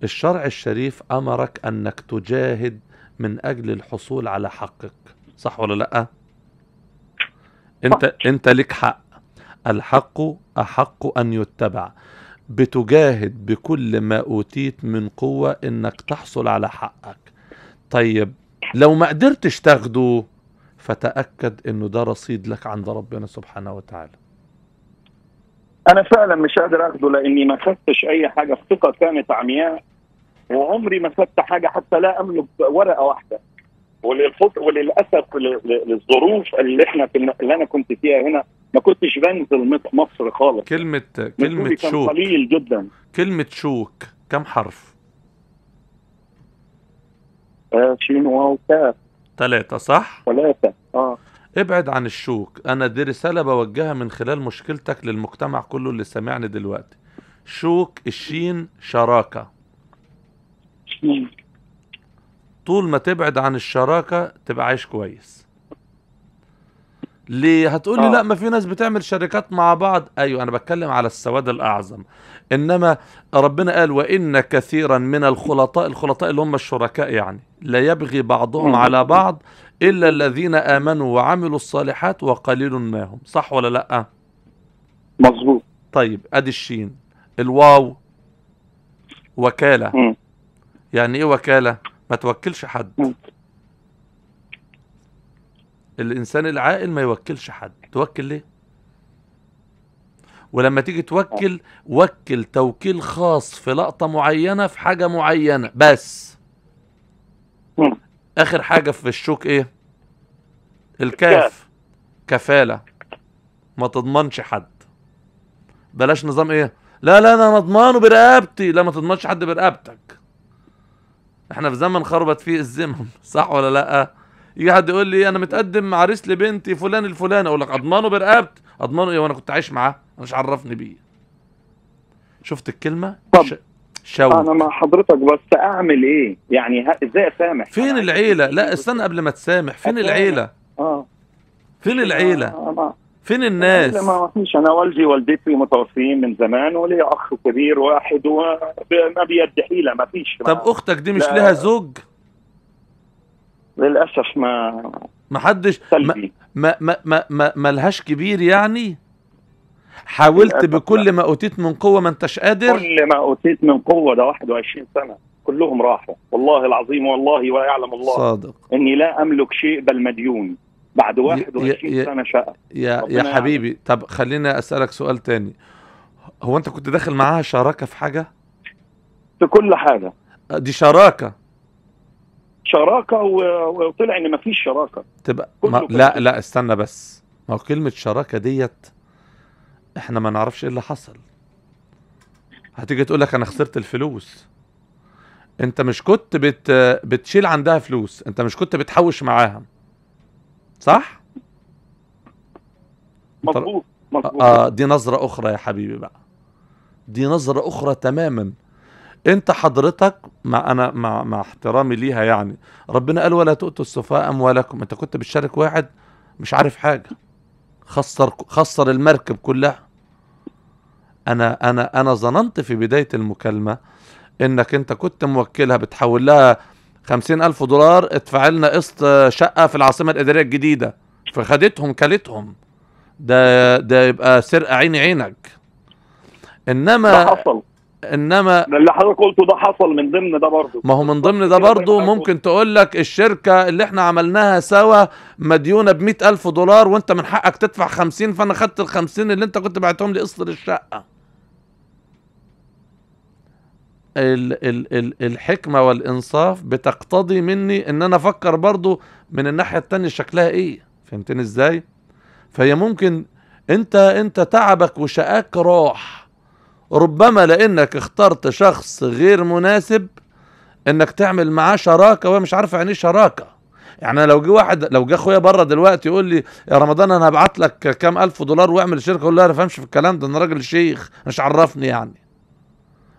الشرع الشريف امرك انك تجاهد من اجل الحصول على حقك صح ولا لا انت انت لك حق الحق أحق أن يتبع بتجاهد بكل ما أوتيت من قوة إنك تحصل على حقك طيب لو ما قدرتش تاخده فتأكد إنه ده رصيد لك عند ربنا سبحانه وتعالى أنا فعلا مش قادر أخده لأني ما خدتش أي حاجة الثقة كانت عمياء وعمري ما خدت حاجة حتى لا أملك ورقة واحدة وللأسف للظروف اللي احنا في اللي أنا كنت فيها هنا ما كنتش بنزل مصر خالص كلمة كلمة شوك قليل جدا كلمة شوك كم حرف؟ شين واو تاء ثلاثة صح؟ ثلاثة اه ابعد عن الشوك انا دي رسالة بوجهها من خلال مشكلتك للمجتمع كله اللي سامعني دلوقتي شوك الشين شراكة شين. طول ما تبعد عن الشراكة تبقى عايش كويس ليه هتقولي آه. لا ما في ناس بتعمل شركات مع بعض ايوه انا بتكلم على السواد الاعظم انما ربنا قال وان كثيرا من الخلطاء الخلطاء اللي هم الشركاء يعني لا يبغي بعضهم على بعض الا الذين امنوا وعملوا الصالحات وقليل ما هم صح ولا لا آه. مظبوط طيب ادي الشين الواو وكاله م. يعني ايه وكاله ما توكلش حد الانسان العاقل ما يوكلش حد توكل ليه ولما تيجي توكل وكل توكيل خاص في لقطه معينه في حاجه معينه بس اخر حاجه في الشوك ايه الكاف كفاله ما تضمنش حد بلاش نظام ايه لا لا انا اضمنه برقبتي لا ما تضمنش حد برقبتك احنا في زمن خربت فيه الزمن صح ولا لا يجي حد يقول لي انا متقدم مع عريس لبنتي فلان الفلان اقول لك اضمنه برقبتي اضمنه ايه وانا كنت عايش معاه انا مش عرفني بيه شفت الكلمه ش... شو انا مع حضرتك بس اعمل ايه يعني ه... ازاي اسامح فين العيله لا استنى قبل ما تسامح فين أتسامح. العيله اه فين العيله آه. آه. فين الناس؟ ما فيش انا والدي والدتي متوفيين من زمان ولي اخ كبير واحد وما بيدي حيله ما فيش طب اختك دي مش لها زوج؟ للاسف ما ما حدش ما ما ما ما, ما لهاش كبير يعني حاولت بكل ما اوتيت من قوه ما انتش قادر كل ما اوتيت من قوه ده 21 سنه كلهم راحوا والله العظيم والله ويعلم الله صادق اني لا املك شيء بل مديون بعد 21 يا سنه شقه يا يا حبيبي يعني. طب خليني اسالك سؤال تاني هو انت كنت داخل معاها شراكه في حاجه في كل حاجه آه، دي شراكه شراكه وطلع ان مفيش شراكه تبقى ما لا لا استنى بس ما هو كلمه شراكه ديت احنا ما نعرفش ايه اللي حصل هتيجي تقول لك انا خسرت الفلوس انت مش كنت بت بتشيل عندها فلوس انت مش كنت بتحوش معاها صح مظبوط آه، مظبوط اه دي نظره اخرى يا حبيبي بقى دي نظره اخرى تماما انت حضرتك مع انا مع, مع احترامي ليها يعني ربنا قال ولا تؤتوا السفهاء اموالكم انت كنت بتشارك واحد مش عارف حاجه خسر خسر المركب كلها انا انا انا ظننت في بدايه المكالمه انك انت كنت موكلها بتحول لها خمسين ألف دولار ادفع لنا قسط شقة في العاصمة الإدارية الجديدة فخدتهم كلتهم ده ده يبقى سرقة عيني عينك إنما ده حصل انما اللي حضرتك قلته ده حصل من ضمن ده برضه ما هو من ضمن ده برضه ممكن تقول لك الشركه اللي احنا عملناها سوا مديونه ب ألف دولار وانت من حقك تدفع 50 فانا خدت ال 50 اللي انت كنت بعتهم لي قسط للشقه ال ال ال الحكمه والانصاف بتقتضي مني ان انا افكر برضه من الناحيه الثانيه شكلها ايه فهمتني ازاي فهي ممكن انت انت تعبك وشقاك راح ربما لانك اخترت شخص غير مناسب انك تعمل معاه شراكه وهي مش عارفه يعني ايه شراكه يعني انا لو جه واحد لو جه اخويا بره دلوقتي يقول لي يا رمضان انا هبعت لك كام الف دولار واعمل شركه اقول له انا فهمش في الكلام ده انا راجل شيخ مش عرفني يعني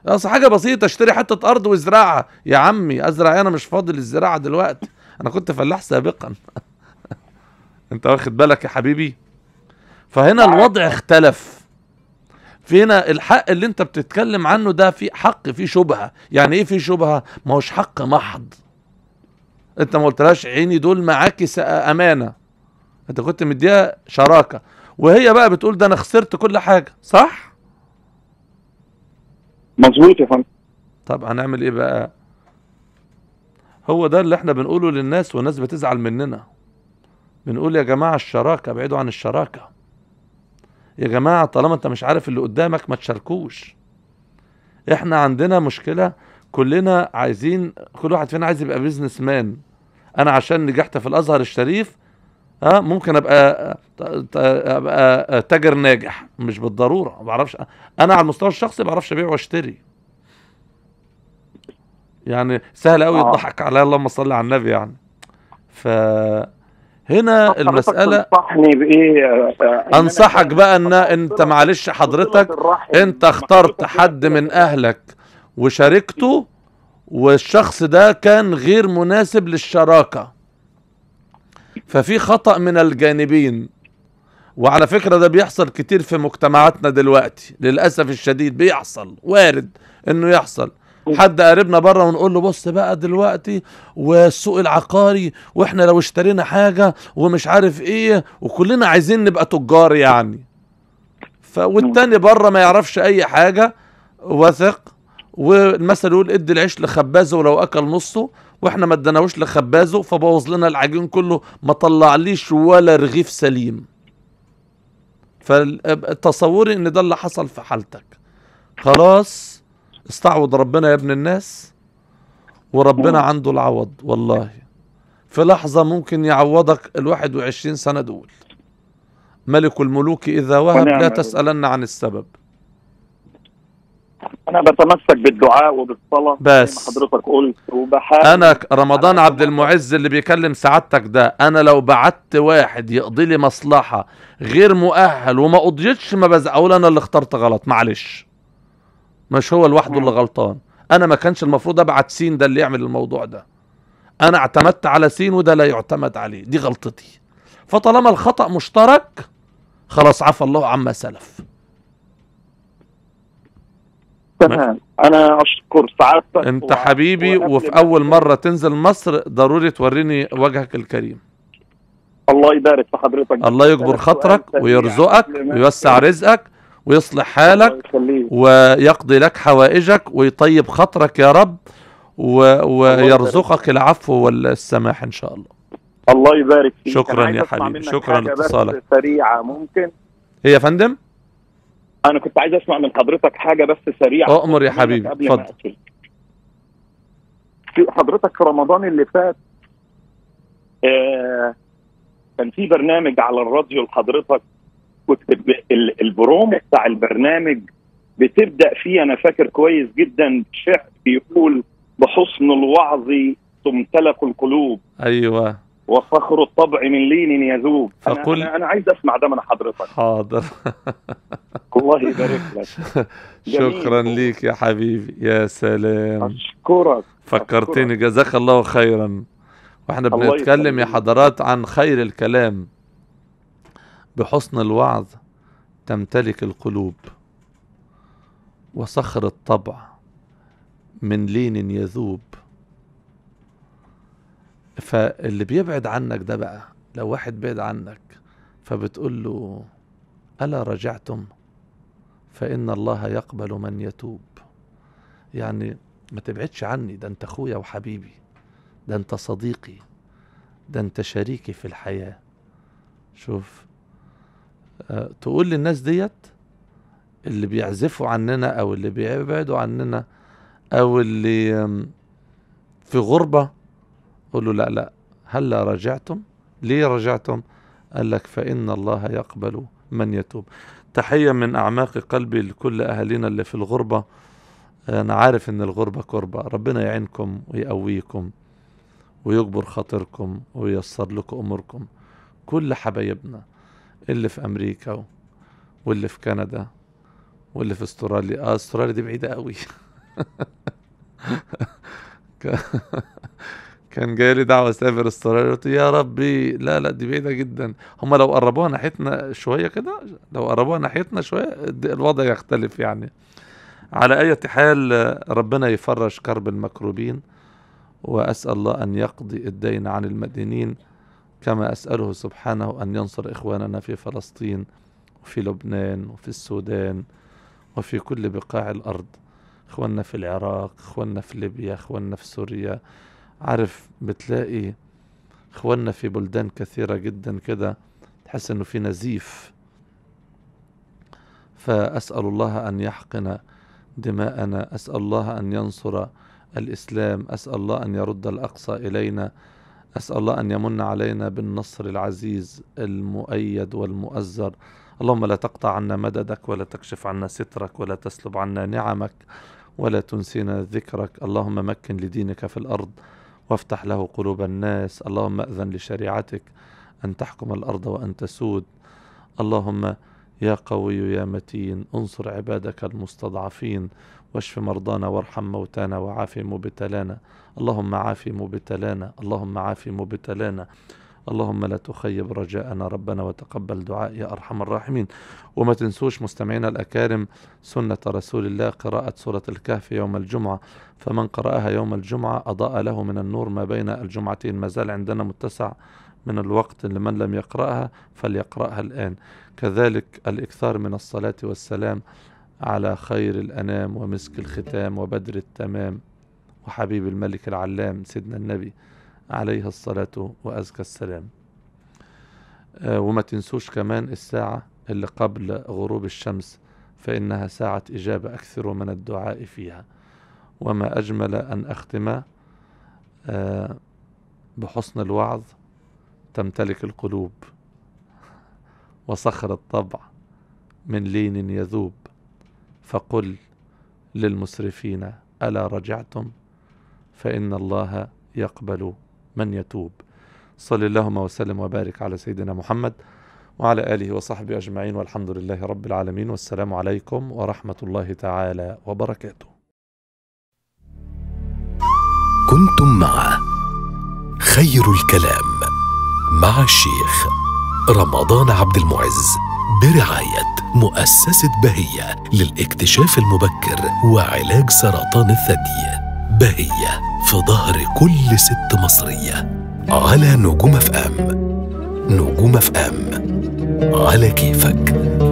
اصل حاجه بسيطه اشتري حته ارض وازرعها يا عمي ازرع إيه؟ انا مش فاضي للزراعه دلوقتي انا كنت فلاح سابقا انت واخد بالك يا حبيبي فهنا الوضع اختلف هنا الحق اللي انت بتتكلم عنه ده في حق في شبهه يعني ايه في شبهه ما هوش حق محض انت ما قلتلاش عيني دول معاك امانه انت كنت مديها شراكه وهي بقى بتقول ده انا خسرت كل حاجه صح مظبوط يا فندم طب هنعمل ايه بقى هو ده اللي احنا بنقوله للناس والناس بتزعل مننا بنقول يا جماعه الشراكه ابعدوا عن الشراكه يا جماعة طالما انت مش عارف اللي قدامك ما تشاركوش احنا عندنا مشكلة كلنا عايزين كل واحد فينا عايز يبقى بيزنس مان انا عشان نجحت في الازهر الشريف ها آه، ممكن ابقى آه، ابقى آه، تاجر ناجح مش بالضروره ما بعرفش انا على المستوى الشخصي ما بعرفش ابيع واشتري يعني سهل قوي يضحك عليا اللهم صل على النبي يعني ف هنا المسألة انصحني بإيه آه، آه، أنصحك بقى أن أنت معلش حضرتك أنت اخترت حد من أهلك وشاركته والشخص ده كان غير مناسب للشراكة ففي خطأ من الجانبين وعلى فكرة ده بيحصل كتير في مجتمعاتنا دلوقتي للأسف الشديد بيحصل وارد انه يحصل حد قريبنا بره ونقول له بص بقى دلوقتي والسوق العقاري واحنا لو اشترينا حاجه ومش عارف ايه وكلنا عايزين نبقى تجار يعني ف والتاني بره ما يعرفش اي حاجه واثق والمثل يقول ادي العيش لخبازه ولو اكل نصه واحنا ما اديناهوش لخبازه فبوظ لنا العجين كله ما طلعليش ولا رغيف سليم فتصوري ان ده اللي حصل في حالتك خلاص استعوض ربنا يا ابن الناس وربنا عنده العوض والله في لحظة ممكن يعوضك ال 21 سنة دول ملك الملوك إذا وهب لا تسألن عن السبب أنا بتمسك بالدعاء وبالصلاة بس حضرتك قلت وبحاول أنا رمضان عبد المعز اللي بيكلم سعادتك ده أنا لو بعت واحد يقضي لي مصلحة غير مؤهل وما قضيتش ما أقول أنا اللي اخترت غلط معلش مش هو لوحده اللي غلطان انا ما كانش المفروض ابعت سين ده اللي يعمل الموضوع ده انا اعتمدت على سين وده لا يعتمد عليه دي غلطتي فطالما الخطا مشترك خلاص عفى الله عما سلف تمام انا اشكر سعادتك انت حبيبي وفي اول مره تنزل مصر ضروري توريني وجهك الكريم الله يبارك في حضرتك الله يكبر خاطرك ويرزقك ويوسع رزقك ويصلح حالك ويقضي لك حوائجك ويطيب خاطرك يا رب و... ويرزقك العفو والسماح ان شاء الله الله يبارك فيك شكرا يا حبيبي شكرا لاتصالك سريعه ممكن هي يا فندم انا كنت عايز اسمع من حضرتك حاجه بس سريعه اؤمر يا حبيبي اتفضل حضرتك في رمضان اللي فات آه كان في برنامج على الراديو لحضرتك البرومو بتاع البرنامج بتبدا فيه انا فاكر كويس جدا شعر بيقول بحسن الوعظ تمتلك القلوب ايوه وفخر الطبع من لين يذوب فقل... انا انا عايز اسمع ده من حضرتك حاضر الله يبارك لك شكرا ليك يا حبيبي يا سلام اشكرك فكرتني جزاك الله خيرا واحنا بنتكلم يا حضرات عن خير الكلام بحسن الوعظ تمتلك القلوب وصخر الطبع من لين يذوب فاللي بيبعد عنك ده بقى لو واحد بعد عنك فبتقول له ألا رجعتم فإن الله يقبل من يتوب يعني ما تبعدش عني ده أنت أخويا وحبيبي ده أنت صديقي ده أنت شريكي في الحياة شوف تقول للناس ديت اللي بيعزفوا عننا او اللي بيبعدوا عننا او اللي في غربة قول له لا لا هلا رجعتم ليه رجعتم قال لك فإن الله يقبل من يتوب تحية من أعماق قلبي لكل أهالينا اللي في الغربة أنا عارف إن الغربة كربة ربنا يعينكم ويقويكم ويجبر خاطركم وييسر لكم أموركم كل حبايبنا اللي في امريكا واللي في كندا واللي في استراليا اه استراليا دي بعيده قوي كان جاي لي دعوه اسافر استراليا قلت يا ربي لا لا دي بعيده جدا هم لو قربوها ناحيتنا شويه كده لو قربوها ناحيتنا شويه الوضع يختلف يعني على اي حال ربنا يفرج كرب المكروبين واسال الله ان يقضي الدين عن المدينين كما أسأله سبحانه أن ينصر إخواننا في فلسطين وفي لبنان وفي السودان وفي كل بقاع الأرض إخواننا في العراق إخواننا في ليبيا إخواننا في سوريا عارف بتلاقي إخواننا في بلدان كثيرة جدا كده تحس أنه في نزيف فأسأل الله أن يحقن دماءنا أسأل الله أن ينصر الإسلام أسأل الله أن يرد الأقصى إلينا أسأل الله أن يمن علينا بالنصر العزيز المؤيد والمؤزر اللهم لا تقطع عنا مددك ولا تكشف عنا سترك ولا تسلب عنا نعمك ولا تنسينا ذكرك اللهم مكن لدينك في الأرض وافتح له قلوب الناس اللهم أذن لشريعتك أن تحكم الأرض وأن تسود اللهم يا قوي يا متين انصر عبادك المستضعفين واشف مرضانا وارحم موتانا وعاف مبتلانا اللهم عافي مبتلانا اللهم عافي مبتلانا اللهم لا تخيب رجاءنا ربنا وتقبل دعاء يا أرحم الراحمين وما تنسوش مستمعينا الأكارم سنة رسول الله قراءة سورة الكهف يوم الجمعة فمن قرأها يوم الجمعة أضاء له من النور ما بين الجمعتين ما زال عندنا متسع من الوقت لمن لم يقرأها فليقرأها الآن كذلك الإكثار من الصلاة والسلام على خير الأنام ومسك الختام وبدر التمام وحبيب الملك العلام سيدنا النبي عليه الصلاة وأزكى السلام آه، وما تنسوش كمان الساعة اللي قبل غروب الشمس فإنها ساعة إجابة أكثر من الدعاء فيها وما أجمل أن أختم آه، بحسن الوعظ تمتلك القلوب وصخر الطبع من لين يذوب فقل للمسرفين ألا رجعتم فإن الله يقبل من يتوب صلى اللهم وسلم وبارك على سيدنا محمد وعلى آله وصحبه أجمعين والحمد لله رب العالمين والسلام عليكم ورحمة الله تعالى وبركاته كنتم مع خير الكلام مع الشيخ رمضان عبد المعز برعاية مؤسسة بهية للاكتشاف المبكر وعلاج سرطان الثدي بهية في ظهر كل ست مصرية على نجوم اف ام نجوم اف ام على كيفك